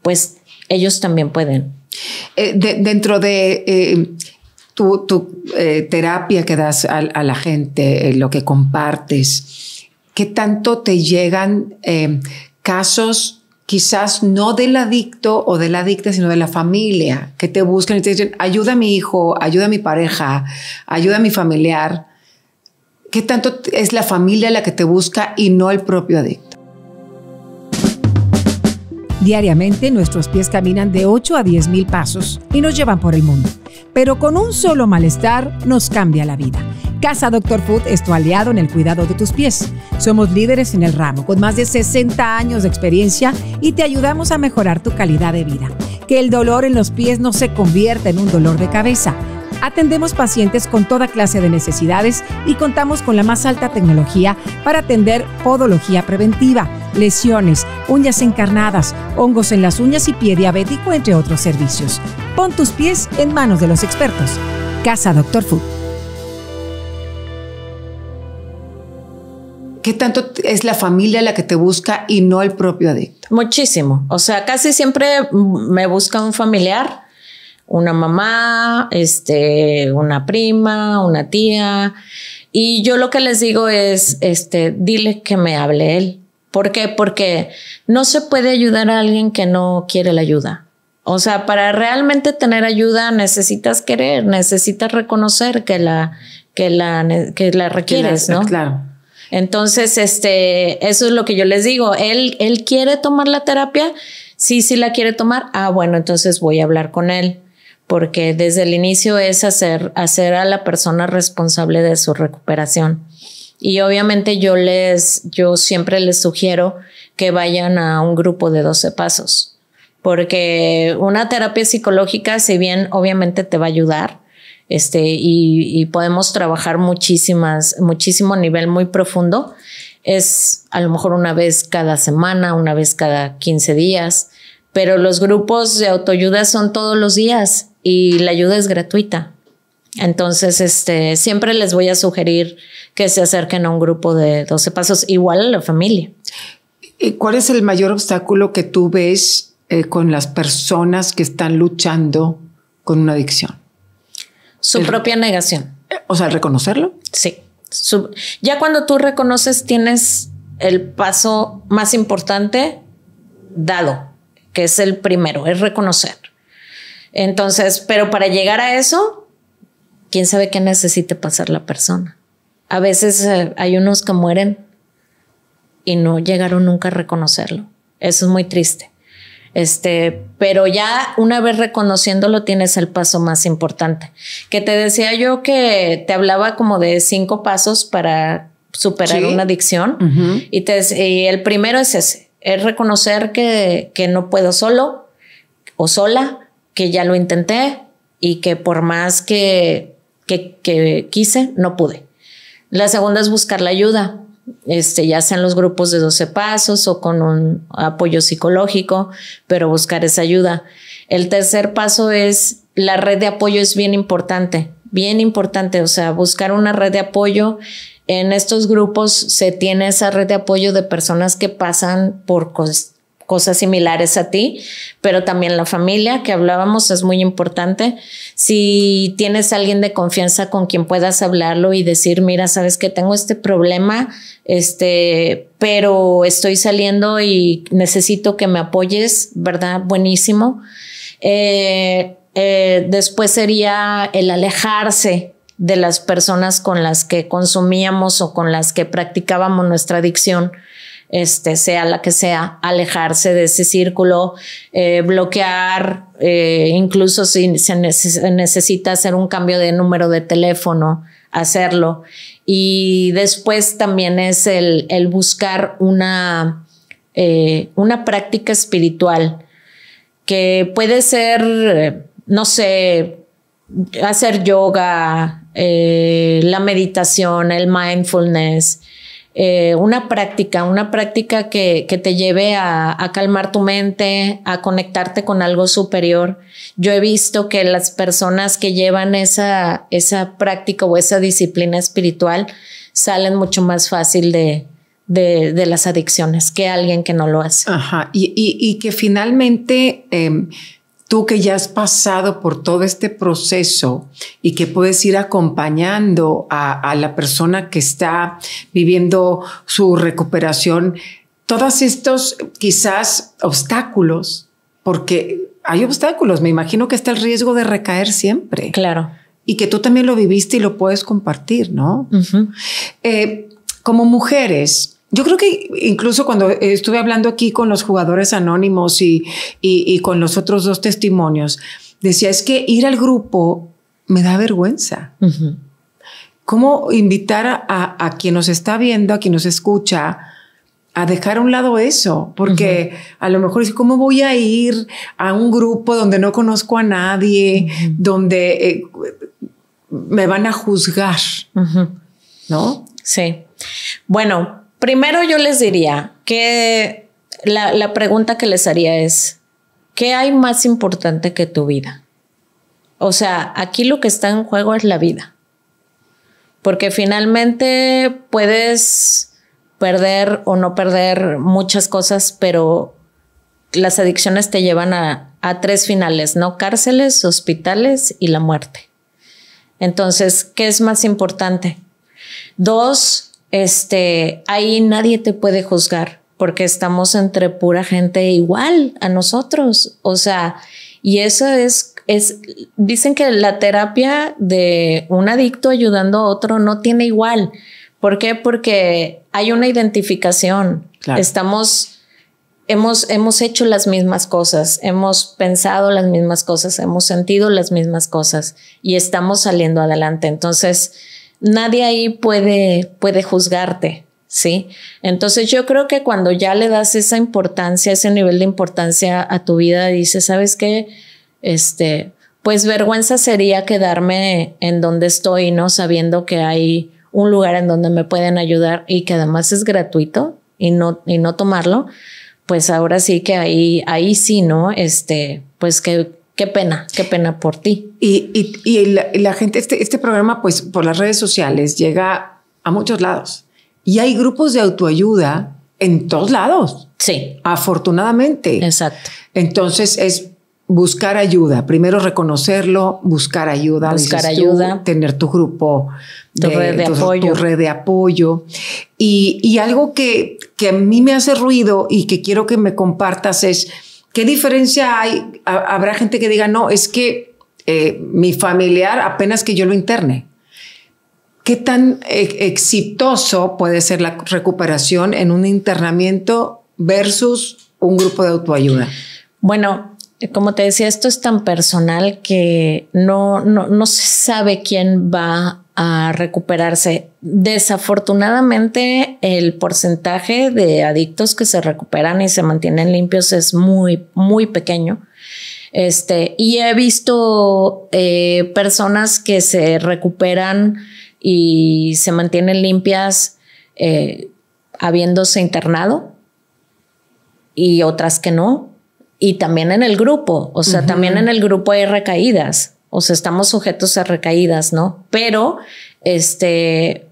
pues ellos también pueden. Eh, dentro de eh, tu, eh, terapia que das a, a la gente, lo que compartes, ¿qué tanto te llegan casos quizás no del adicto o del la adicta, sino de la familia, que te buscan y te dicen, ayuda a mi hijo, ayuda a mi pareja, ayuda a mi familiar. ¿Qué tanto es la familia la que te busca y no el propio adicto? Diariamente nuestros pies caminan de 8 a 10 mil pasos y nos llevan por el mundo. Pero con un solo malestar nos cambia la vida. Casa Doctor Food es tu aliado en el cuidado de tus pies. Somos líderes en el ramo, con más de 60 años de experiencia y te ayudamos a mejorar tu calidad de vida. Que el dolor en los pies no se convierta en un dolor de cabeza Atendemos pacientes con toda clase de necesidades y contamos con la más alta tecnología para atender podología preventiva, lesiones, uñas encarnadas, hongos en las uñas y pie diabético, entre otros servicios. Pon tus pies en manos de los expertos. Casa Doctor Food. ¿Qué tanto es la familia la que te busca y no el propio adicto? Muchísimo. O sea, casi siempre me busca un familiar una mamá, este, una prima, una tía. Y yo lo que les digo es, este, dile que me hable él. ¿Por qué? Porque no se puede ayudar a alguien que no quiere la ayuda. O sea, para realmente tener ayuda necesitas querer, necesitas reconocer que la, que la, que la requieres, ¿no? Claro. Entonces, este, eso es lo que yo les digo. Él, él quiere tomar la terapia. Sí, sí la quiere tomar. Ah, bueno, entonces voy a hablar con él porque desde el inicio es hacer, hacer a la persona responsable de su recuperación. Y obviamente yo les, yo siempre les sugiero que vayan a un grupo de 12 pasos, porque una terapia psicológica, si bien obviamente te va a ayudar, este, y, podemos trabajar muchísimas, muchísimo nivel muy profundo, es a lo mejor una vez cada semana, una vez cada 15 días, pero los grupos de autoayuda son todos los días y la ayuda es gratuita. Entonces, este, siempre les voy a sugerir que se acerquen a un grupo de 12 pasos, igual a la familia. ¿Cuál es el mayor obstáculo que tú ves eh, con las personas que están luchando con una adicción? Su propia negación. Eh, o sea, reconocerlo. Sí. ya cuando tú reconoces, tienes el paso más importante dado que es el primero, es reconocer. Entonces, pero para llegar a eso, quién sabe qué necesite pasar la persona. A veces eh, hay unos que mueren y no llegaron nunca a reconocerlo. Eso es muy triste. Este, pero ya una vez reconociéndolo tienes el paso más importante. Que te decía yo que te hablaba como de cinco pasos para superar una adicción y, te, y el primero es ese, es reconocer que, no puedo solo o sola, que ya lo intenté y que por más que, que, quise, no pude. La segunda es buscar la ayuda, este, ya sean los grupos de 12 pasos o con un apoyo psicológico, pero buscar esa ayuda. El tercer paso es la red de apoyo es bien importante, bien importante, o sea, buscar una red de apoyo en estos grupos se tiene esa red de apoyo de personas que pasan por cosas similares a ti, pero también la familia que hablábamos es muy importante. Si tienes alguien de confianza con quien puedas hablarlo y decir, mira, sabes que tengo este problema, este, pero estoy saliendo y necesito que me apoyes, ¿verdad? Buenísimo. Eh, eh, después sería el alejarse de las personas con las que consumíamos o con las que practicábamos nuestra adicción, este, sea la que sea, alejarse de ese círculo, eh, bloquear, eh, incluso si se, necesita hacer un cambio de número de teléfono, hacerlo. Y después también es el, el buscar una, eh, una práctica espiritual que puede ser, no sé, hacer yoga, eh, la meditación, el mindfulness, eh, una práctica, una práctica que, que te lleve a, a, calmar tu mente, a conectarte con algo superior. Yo he visto que las personas que llevan esa, esa práctica o esa disciplina espiritual salen mucho más fácil de, de, las adicciones que alguien que no lo hace. Ajá, y, y, que finalmente... Em, tú que ya has pasado por todo este proceso y que puedes ir acompañando a, la persona que está viviendo su recuperación, todos estos quizás obstáculos, porque hay obstáculos, me imagino que está el riesgo de recaer siempre. Claro. Y que tú también lo viviste y lo puedes compartir, ¿no? Eh, como mujeres, yo creo que incluso cuando estuve hablando aquí con los jugadores anónimos y, con los otros dos testimonios, decía, es que ir al grupo me da vergüenza. ¿Cómo invitar a, quien nos está viendo, a quien nos escucha, a dejar a un lado eso? Porque a lo mejor es ¿cómo voy a ir a un grupo donde no conozco a nadie, donde eh, me van a juzgar? ¿No? Sí. Bueno, Primero yo les diría que la, pregunta que les haría es, ¿qué hay más importante que tu vida? O sea, aquí lo que está en juego es la vida. Porque finalmente puedes perder o no perder muchas cosas, pero las adicciones te llevan a, a tres finales, ¿no? Cárceles, hospitales y la muerte. Entonces, ¿qué es más importante? Dos, este, ahí nadie te puede juzgar porque estamos entre pura gente igual a nosotros. O sea, y eso es, es, dicen que la terapia de un adicto ayudando a otro no tiene igual. ¿Por qué? Porque hay una identificación. Estamos, hemos, hemos hecho las mismas cosas, hemos pensado las mismas cosas, hemos sentido las mismas cosas y estamos saliendo adelante. Entonces, nadie ahí puede, puede juzgarte, ¿sí? Entonces yo creo que cuando ya le das esa importancia, ese nivel de importancia a tu vida, dices, ¿sabes qué? Este, pues vergüenza sería quedarme en donde estoy, ¿no? Sabiendo que hay un lugar en donde me pueden ayudar y que además es gratuito y no, y no tomarlo, pues ahora sí que ahí, ahí sí, ¿no? Este, pues que qué pena, qué pena por ti. Y, y, y, la, gente, este, este programa, pues por las redes sociales, llega a muchos lados. Y hay grupos de autoayuda en todos lados. Sí. Afortunadamente. Exacto. Entonces es buscar ayuda. Primero reconocerlo, buscar ayuda. Buscar ayuda. tener tu grupo, de, red, de apoyo. tu red de apoyo. Y, y algo que, que a mí me hace ruido y que quiero que me compartas es ¿Qué diferencia hay? Habrá gente que diga, no, es que eh, mi familiar apenas que yo lo interne. ¿Qué tan e-, exitoso puede ser la recuperación en un internamiento versus un grupo de autoayuda? Bueno, como te decía, esto es tan personal que no, no, no se sabe quién va a recuperarse. Desafortunadamente, el porcentaje de adictos que se recuperan y se mantienen limpios es muy, muy pequeño. Este, y he visto eh, personas que se recuperan y se mantienen limpias eh, habiéndose internado y otras que no. Y también en el grupo, o sea, también en el grupo hay recaídas. O sea, estamos sujetos a recaídas, ¿no? Pero, este,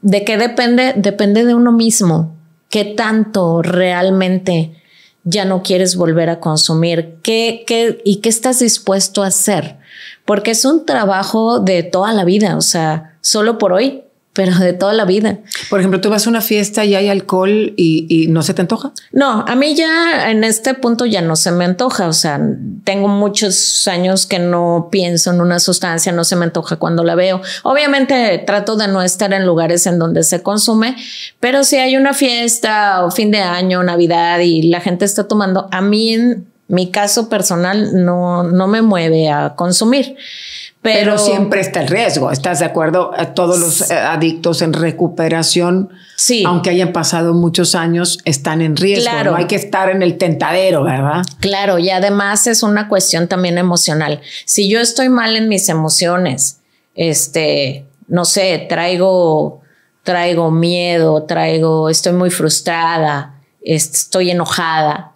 ¿de qué depende? Depende de uno mismo. ¿Qué tanto realmente ya no quieres volver a consumir? ¿Qué, qué, ¿Y qué estás dispuesto a hacer? Porque es un trabajo de toda la vida, o sea, solo por hoy pero de toda la vida. Por ejemplo, tú vas a una fiesta y hay alcohol y, no se te antoja. No, a mí ya en este punto ya no se me antoja. O sea, tengo muchos años que no pienso en una sustancia, no se me antoja cuando la veo. Obviamente trato de no estar en lugares en donde se consume, pero si hay una fiesta o fin de año, Navidad y la gente está tomando, a mí en mi caso personal no, no me mueve a consumir. Pero, siempre está el riesgo, ¿estás de acuerdo? Todos los eh, adictos en recuperación, sí. aunque hayan pasado muchos años, están en riesgo. Claro. hay que estar en el tentadero, ¿verdad? Claro, y además es una cuestión también emocional. Si yo estoy mal en mis emociones, este, no sé, traigo, traigo miedo, traigo, estoy muy frustrada, estoy enojada,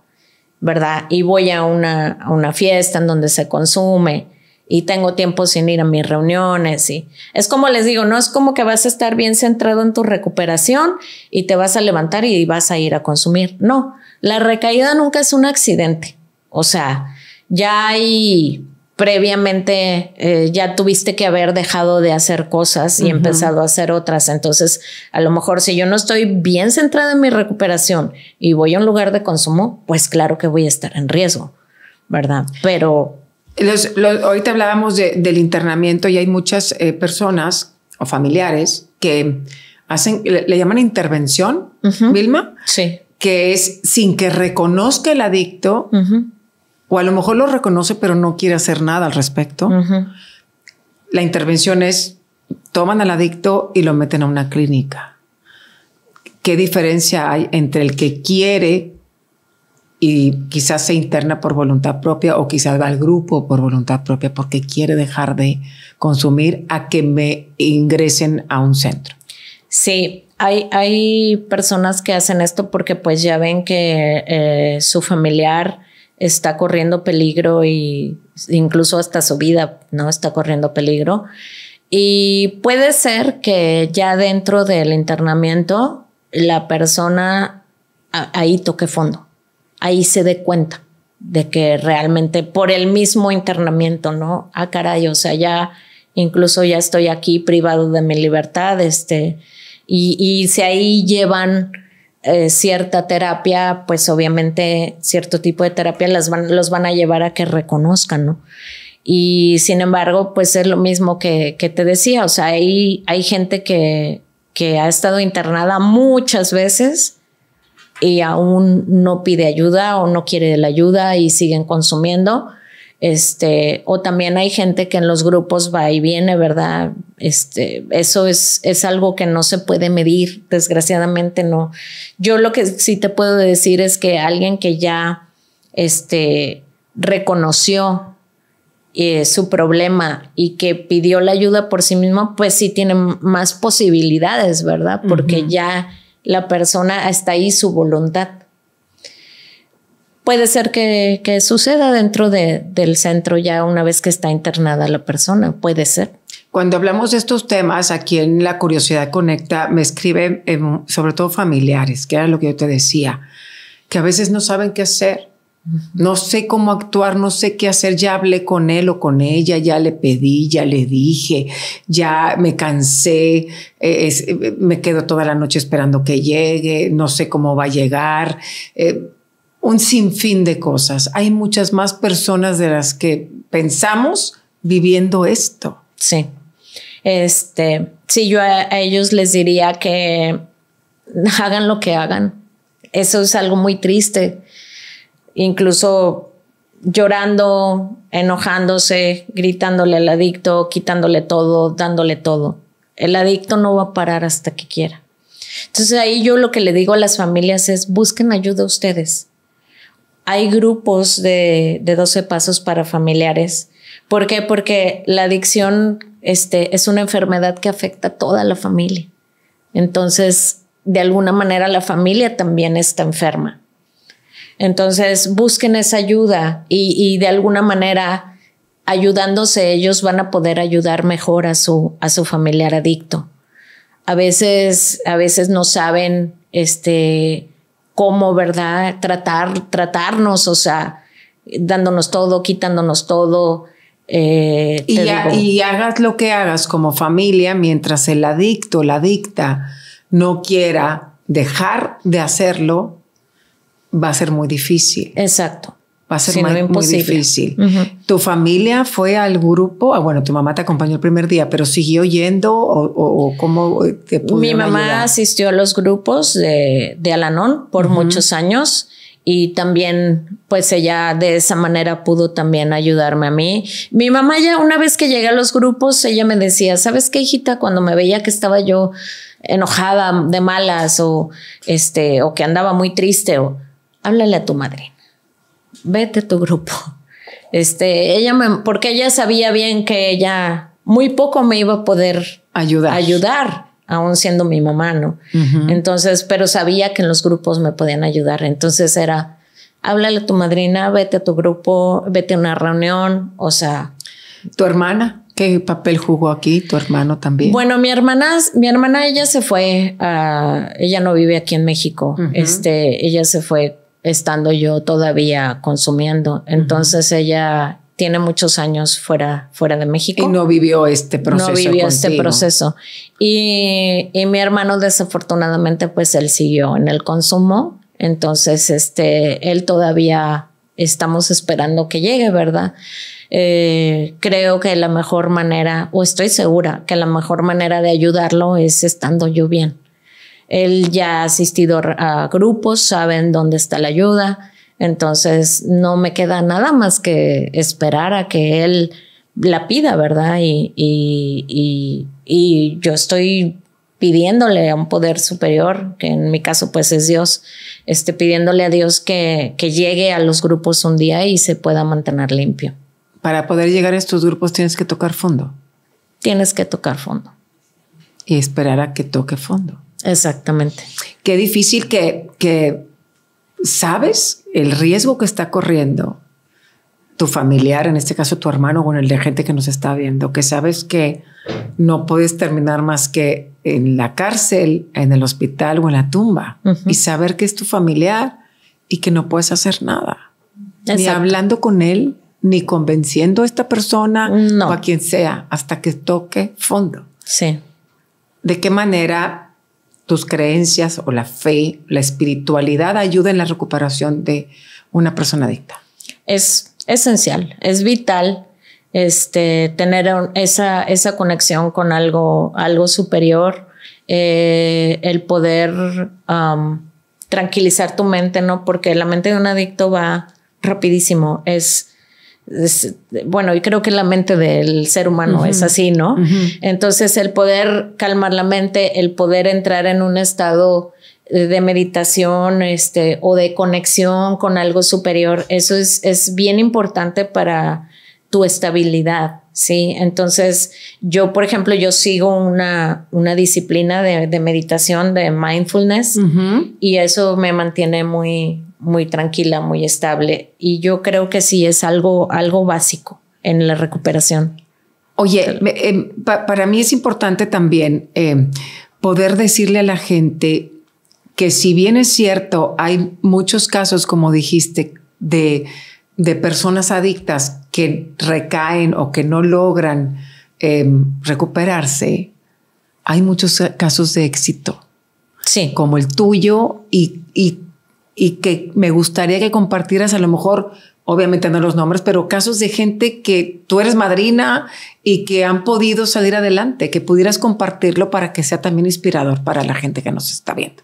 ¿verdad? Y voy a una, a una fiesta en donde se consume y tengo tiempo sin ir a mis reuniones y es como les digo, no es como que vas a estar bien centrado en tu recuperación y te vas a levantar y vas a ir a consumir. No, la recaída nunca es un accidente. O sea, ya hay previamente, eh, ya tuviste que haber dejado de hacer cosas y empezado a hacer otras. Entonces, a lo mejor si yo no estoy bien centrado en mi recuperación y voy a un lugar de consumo, pues claro que voy a estar en riesgo, ¿verdad? Pero los, te ahorita hablábamos del internamiento y hay muchas eh, personas o familiares que hacen, le, llaman intervención, Vilma. Sí. Que es sin que reconozca el adicto, o a lo mejor lo reconoce, pero no quiere hacer nada al respecto. La intervención es toman al adicto y lo meten a una clínica. ¿Qué diferencia hay entre el que quiere y quizás se interna por voluntad propia o quizás va al grupo por voluntad propia porque quiere dejar de consumir a que me ingresen a un centro. Sí, hay, hay personas que hacen esto porque pues ya ven que eh, su familiar está corriendo peligro y incluso hasta su vida no está corriendo peligro. Y puede ser que ya dentro del internamiento la persona ahí toque fondo ahí se dé cuenta de que realmente por el mismo internamiento, ¿no? Ah, caray, o sea, ya incluso ya estoy aquí privado de mi libertad, este, y, si ahí llevan eh, cierta terapia, pues obviamente cierto tipo de terapia las van, los van a llevar a que reconozcan, ¿no? Y sin embargo, pues es lo mismo que, que te decía, o sea, hay, hay gente que, que ha estado internada muchas veces y aún no pide ayuda o no quiere la ayuda y siguen consumiendo. Este, o también hay gente que en los grupos va y viene, ¿verdad? Este, eso es, es algo que no se puede medir, desgraciadamente no. Yo lo que sí te puedo decir es que alguien que ya este, reconoció eh, su problema y que pidió la ayuda por sí mismo, pues sí tiene más posibilidades, ¿verdad? Porque ya la persona está ahí su voluntad. Puede ser que, suceda dentro del centro ya una vez que está internada la persona, puede ser. Cuando hablamos de estos temas, aquí en La Curiosidad Conecta me escriben em, sobre todo familiares, que era lo que yo te decía, que a veces no saben qué hacer no sé cómo actuar, no sé qué hacer. Ya hablé con él o con ella, ya le pedí, ya le dije, ya me cansé, eh, eh, me quedo toda la noche esperando que llegue, no sé cómo va a llegar. Eh, un sinfín de cosas. Hay muchas más personas de las que pensamos viviendo esto. Sí. Este, sí, yo a ellos les diría que hagan lo que hagan. Eso es algo muy triste incluso llorando, enojándose, gritándole al adicto, quitándole todo, dándole todo. El adicto no va a parar hasta que quiera. Entonces ahí yo lo que le digo a las familias es busquen ayuda ustedes. Hay grupos de, 12 pasos para familiares. ¿Por qué? Porque la adicción este, es una enfermedad que afecta a toda la familia. Entonces, de alguna manera la familia también está enferma. Entonces, busquen esa ayuda y, de alguna manera ayudándose ellos van a poder ayudar mejor a su, a su familiar adicto. A veces, a veces no saben este, cómo, ¿verdad? Tratar, tratarnos, o sea, dándonos todo, quitándonos todo. Eh, y, y, hagas lo que hagas como familia mientras el adicto, la adicta, no quiera dejar de hacerlo, va a ser muy difícil. Exacto. Va a ser muy, difícil. ¿Tu familia fue al grupo? Ah, bueno, tu mamá te acompañó el primer día, pero siguió yendo o, o, cómo Mi mamá asistió a los grupos de, Alanón por muchos años y también pues ella de esa manera pudo también ayudarme a mí. Mi mamá ya una vez que llegué a los grupos, ella me decía, ¿sabes qué hijita? Cuando me veía que estaba yo enojada, de malas o este, o que andaba muy triste o háblale a tu madrina. vete a tu grupo. Este, ella porque ella sabía bien que ella muy poco me iba a poder ayudar. ayudar aún siendo mi mamá, ¿no? Entonces, pero sabía que en los grupos me podían ayudar. Entonces era, háblale a tu madrina, vete a tu grupo, vete a una reunión, o sea. ¿Tu hermana? ¿Qué papel jugó aquí? ¿Tu hermano también? Bueno, mi hermana, mi hermana, ella se fue, a, ella no vive aquí en México, este, ella se fue estando yo todavía consumiendo. Entonces ella tiene muchos años fuera, fuera de México. Y no vivió este proceso. No vivió este proceso. Y, mi hermano desafortunadamente pues él siguió en el consumo. Entonces, este, él todavía estamos esperando que llegue, ¿verdad? Eh, creo que la mejor manera, o estoy segura que la mejor manera de ayudarlo es estando yo bien. Él ya ha asistido a grupos, saben dónde está la ayuda. Entonces no me queda nada más que esperar a que él la pida, ¿verdad? Y, yo estoy pidiéndole a un poder superior, que en mi caso pues es Dios, este, pidiéndole a Dios que, que llegue a los grupos un día y se pueda mantener limpio. Para poder llegar a estos grupos tienes que tocar fondo. Tienes que tocar fondo. Y esperar a que toque fondo. Exactamente. Qué difícil que, que sabes el riesgo que está corriendo tu familiar, en este caso tu hermano, o el de gente que nos está viendo, que sabes que no puedes terminar más que en la cárcel, en el hospital o en la tumba, y saber que es tu familiar y que no puedes hacer nada, ni hablando con él, ni convenciendo a esta persona o a quien sea, hasta que toque fondo. Sí. ¿De qué manera tus creencias o la fe, la espiritualidad ayuda en la recuperación de una persona adicta? Es esencial, es vital este, tener esa, esa conexión con algo, algo superior, eh, el poder tranquilizar tu mente, ¿no? Porque la mente de un adicto va rapidísimo, es bueno, y creo que la mente del ser humano es así, ¿no? Entonces, el poder calmar la mente, el poder entrar en un estado de meditación este, o de conexión con algo superior, eso es, es bien importante para tu estabilidad, ¿sí? Entonces, yo, por ejemplo, yo sigo una, una disciplina de, meditación, de mindfulness, y eso me mantiene muy, muy tranquila, muy estable. Y yo creo que sí es algo, algo básico en la recuperación. Oye, em, para mí es importante también em, poder decirle a la gente que si bien es cierto, hay muchos casos, como dijiste, de, de personas adictas que recaen o que no logran em, recuperarse, hay muchos casos de éxito. Sí. Como el tuyo y, y y que me gustaría que compartieras a lo mejor, obviamente no los nombres, pero casos de gente que tú eres madrina y que han podido salir adelante, que pudieras compartirlo para que sea también inspirador para la gente que nos está viendo.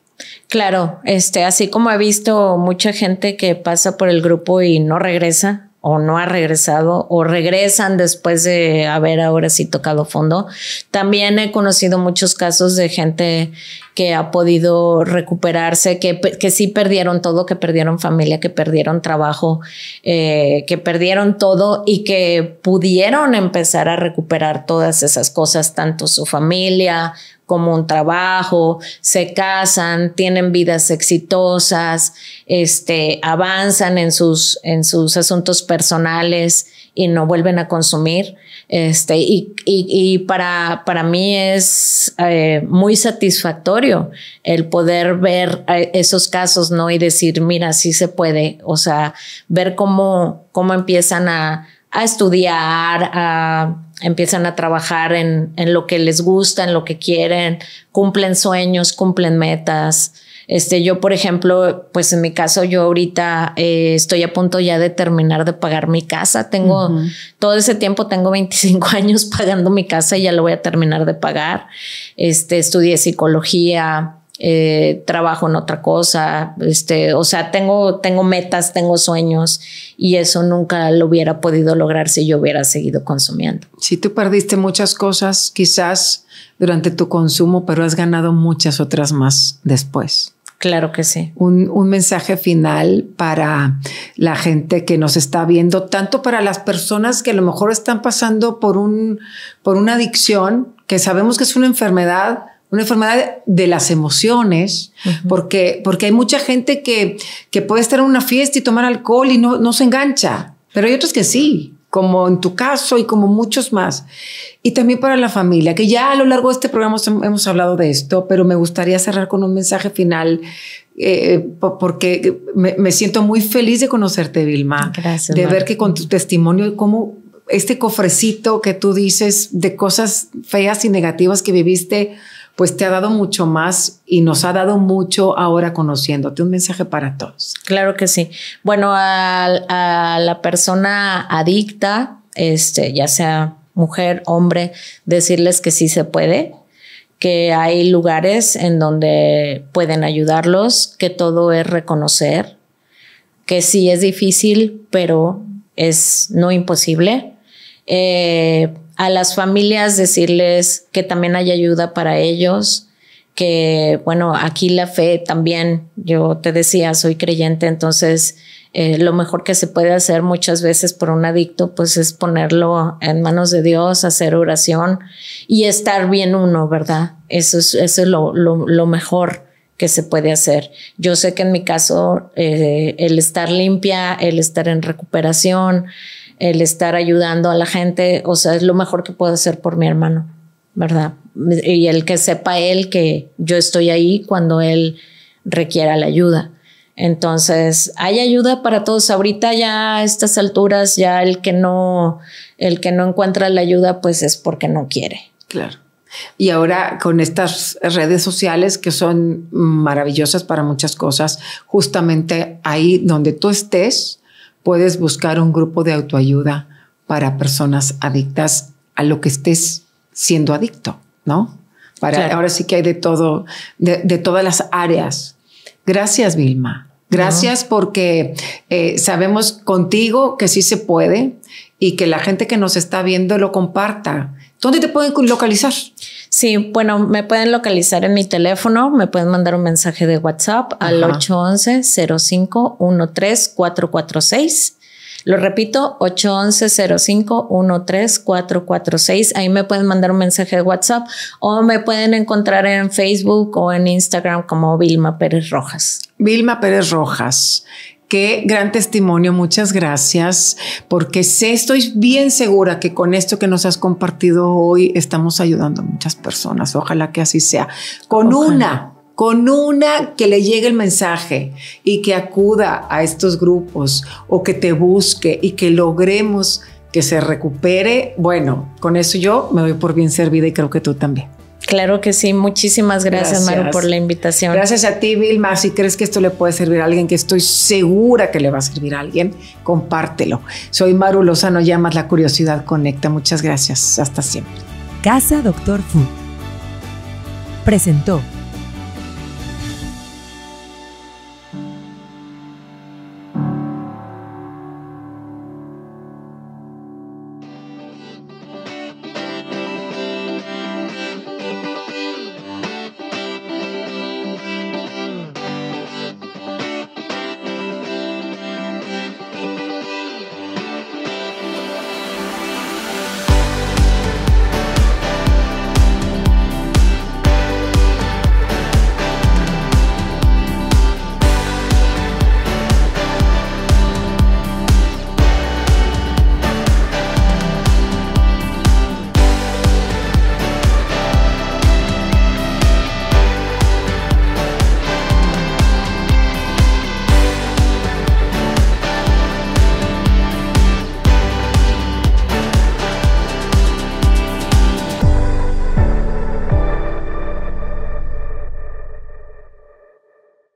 Claro, este, así como he visto mucha gente que pasa por el grupo y no regresa o no ha regresado o regresan después de haber ahora sí tocado fondo. También he conocido muchos casos de gente que ha podido recuperarse, que, sí perdieron todo, que perdieron familia, que perdieron trabajo, eh, que perdieron todo y que pudieron empezar a recuperar todas esas cosas, tanto su familia como un trabajo, se casan, tienen vidas exitosas, este, avanzan en sus, en sus asuntos personales y no vuelven a consumir. Este, y, y, y para, para mí es eh, muy satisfactorio el poder ver eh, esos casos, ¿no? Y decir, mira, sí se puede. O sea, ver cómo, cómo empiezan a, a estudiar, a, empiezan a trabajar en, en, lo que les gusta, en lo que quieren, cumplen sueños, cumplen metas. Este, yo, por ejemplo, pues en mi caso, yo ahorita eh, estoy a punto ya de terminar de pagar mi casa. Tengo todo ese tiempo, tengo 25 años pagando mi casa y ya lo voy a terminar de pagar. Este, estudié psicología, eh, trabajo en otra cosa, este, o sea, tengo, tengo metas, tengo sueños y eso nunca lo hubiera podido lograr si yo hubiera seguido consumiendo. Si tú perdiste muchas cosas quizás durante tu consumo, pero has ganado muchas otras más después. Claro que sí. Un, mensaje final para la gente que nos está viendo, tanto para las personas que a lo mejor están pasando por, un, por una adicción, que sabemos que es una enfermedad, una enfermedad de las emociones, porque, porque hay mucha gente que, que puede estar en una fiesta y tomar alcohol y no, no se engancha, pero hay otros que sí, como en tu caso y como muchos más. Y también para la familia, que ya a lo largo de este programa hemos hablado de esto, pero me gustaría cerrar con un mensaje final eh, porque me, siento muy feliz de conocerte, Vilma. De ver que con tu testimonio, como este cofrecito que tú dices de cosas feas y negativas que viviste, pues te ha dado mucho más y nos ha dado mucho ahora conociéndote. Un mensaje para todos. Claro que sí. Bueno, a, la persona adicta, este, ya sea mujer, hombre, decirles que sí se puede, que hay lugares en donde pueden ayudarlos, que todo es reconocer, que sí es difícil, pero es no imposible. Eh, a las familias decirles que también hay ayuda para ellos, que bueno, aquí la fe también, yo te decía, soy creyente, entonces eh, lo mejor que se puede hacer muchas veces por un adicto, pues es ponerlo en manos de Dios, hacer oración y estar bien uno, ¿verdad? Eso es, lo, mejor que se puede hacer. Yo sé que en mi caso, eh, el estar limpia, el estar en recuperación, el estar ayudando a la gente, o sea, es lo mejor que puedo hacer por mi hermano, ¿verdad? Y el que sepa él que yo estoy ahí cuando él requiera la ayuda. Entonces, hay ayuda para todos. Ahorita ya a estas alturas, ya el que no, el que no encuentra la ayuda, pues es porque no quiere. Claro. Y ahora con estas redes sociales que son maravillosas para muchas cosas, justamente ahí donde tú estés, puedes buscar un grupo de autoayuda para personas adictas a lo que estés siendo adicto, ¿no? Ahora sí que hay de todo, de, todas las áreas. Gracias, Vilma. Gracias porque eh, sabemos contigo que sí se puede y que la gente que nos está viendo lo comparta ¿Dónde te pueden localizar? Sí, bueno, me pueden localizar en mi teléfono, me pueden mandar un mensaje de WhatsApp al 811-0513-446. Lo repito, 811 05 446 Ahí me pueden mandar un mensaje de WhatsApp o me pueden encontrar en Facebook o en Instagram como Vilma Pérez Rojas. Vilma Pérez Rojas. Qué gran testimonio, muchas gracias, porque sé, estoy bien segura que con esto que nos has compartido hoy estamos ayudando a muchas personas. Ojalá que así sea. Con una, con una que le llegue el mensaje y que acuda a estos grupos o que te busque y que logremos que se recupere, bueno, con eso yo me doy por bien servida y creo que tú también. Claro que sí, muchísimas gracias, Maru por la invitación. Gracias a ti, Vilma. Si crees que esto le puede servir a alguien, que estoy segura que le va a servir a alguien, compártelo. Soy Maru Lozano Llamas, La Curiosidad Conecta. Muchas gracias. Hasta siempre. Casa Doctor Fu presentó.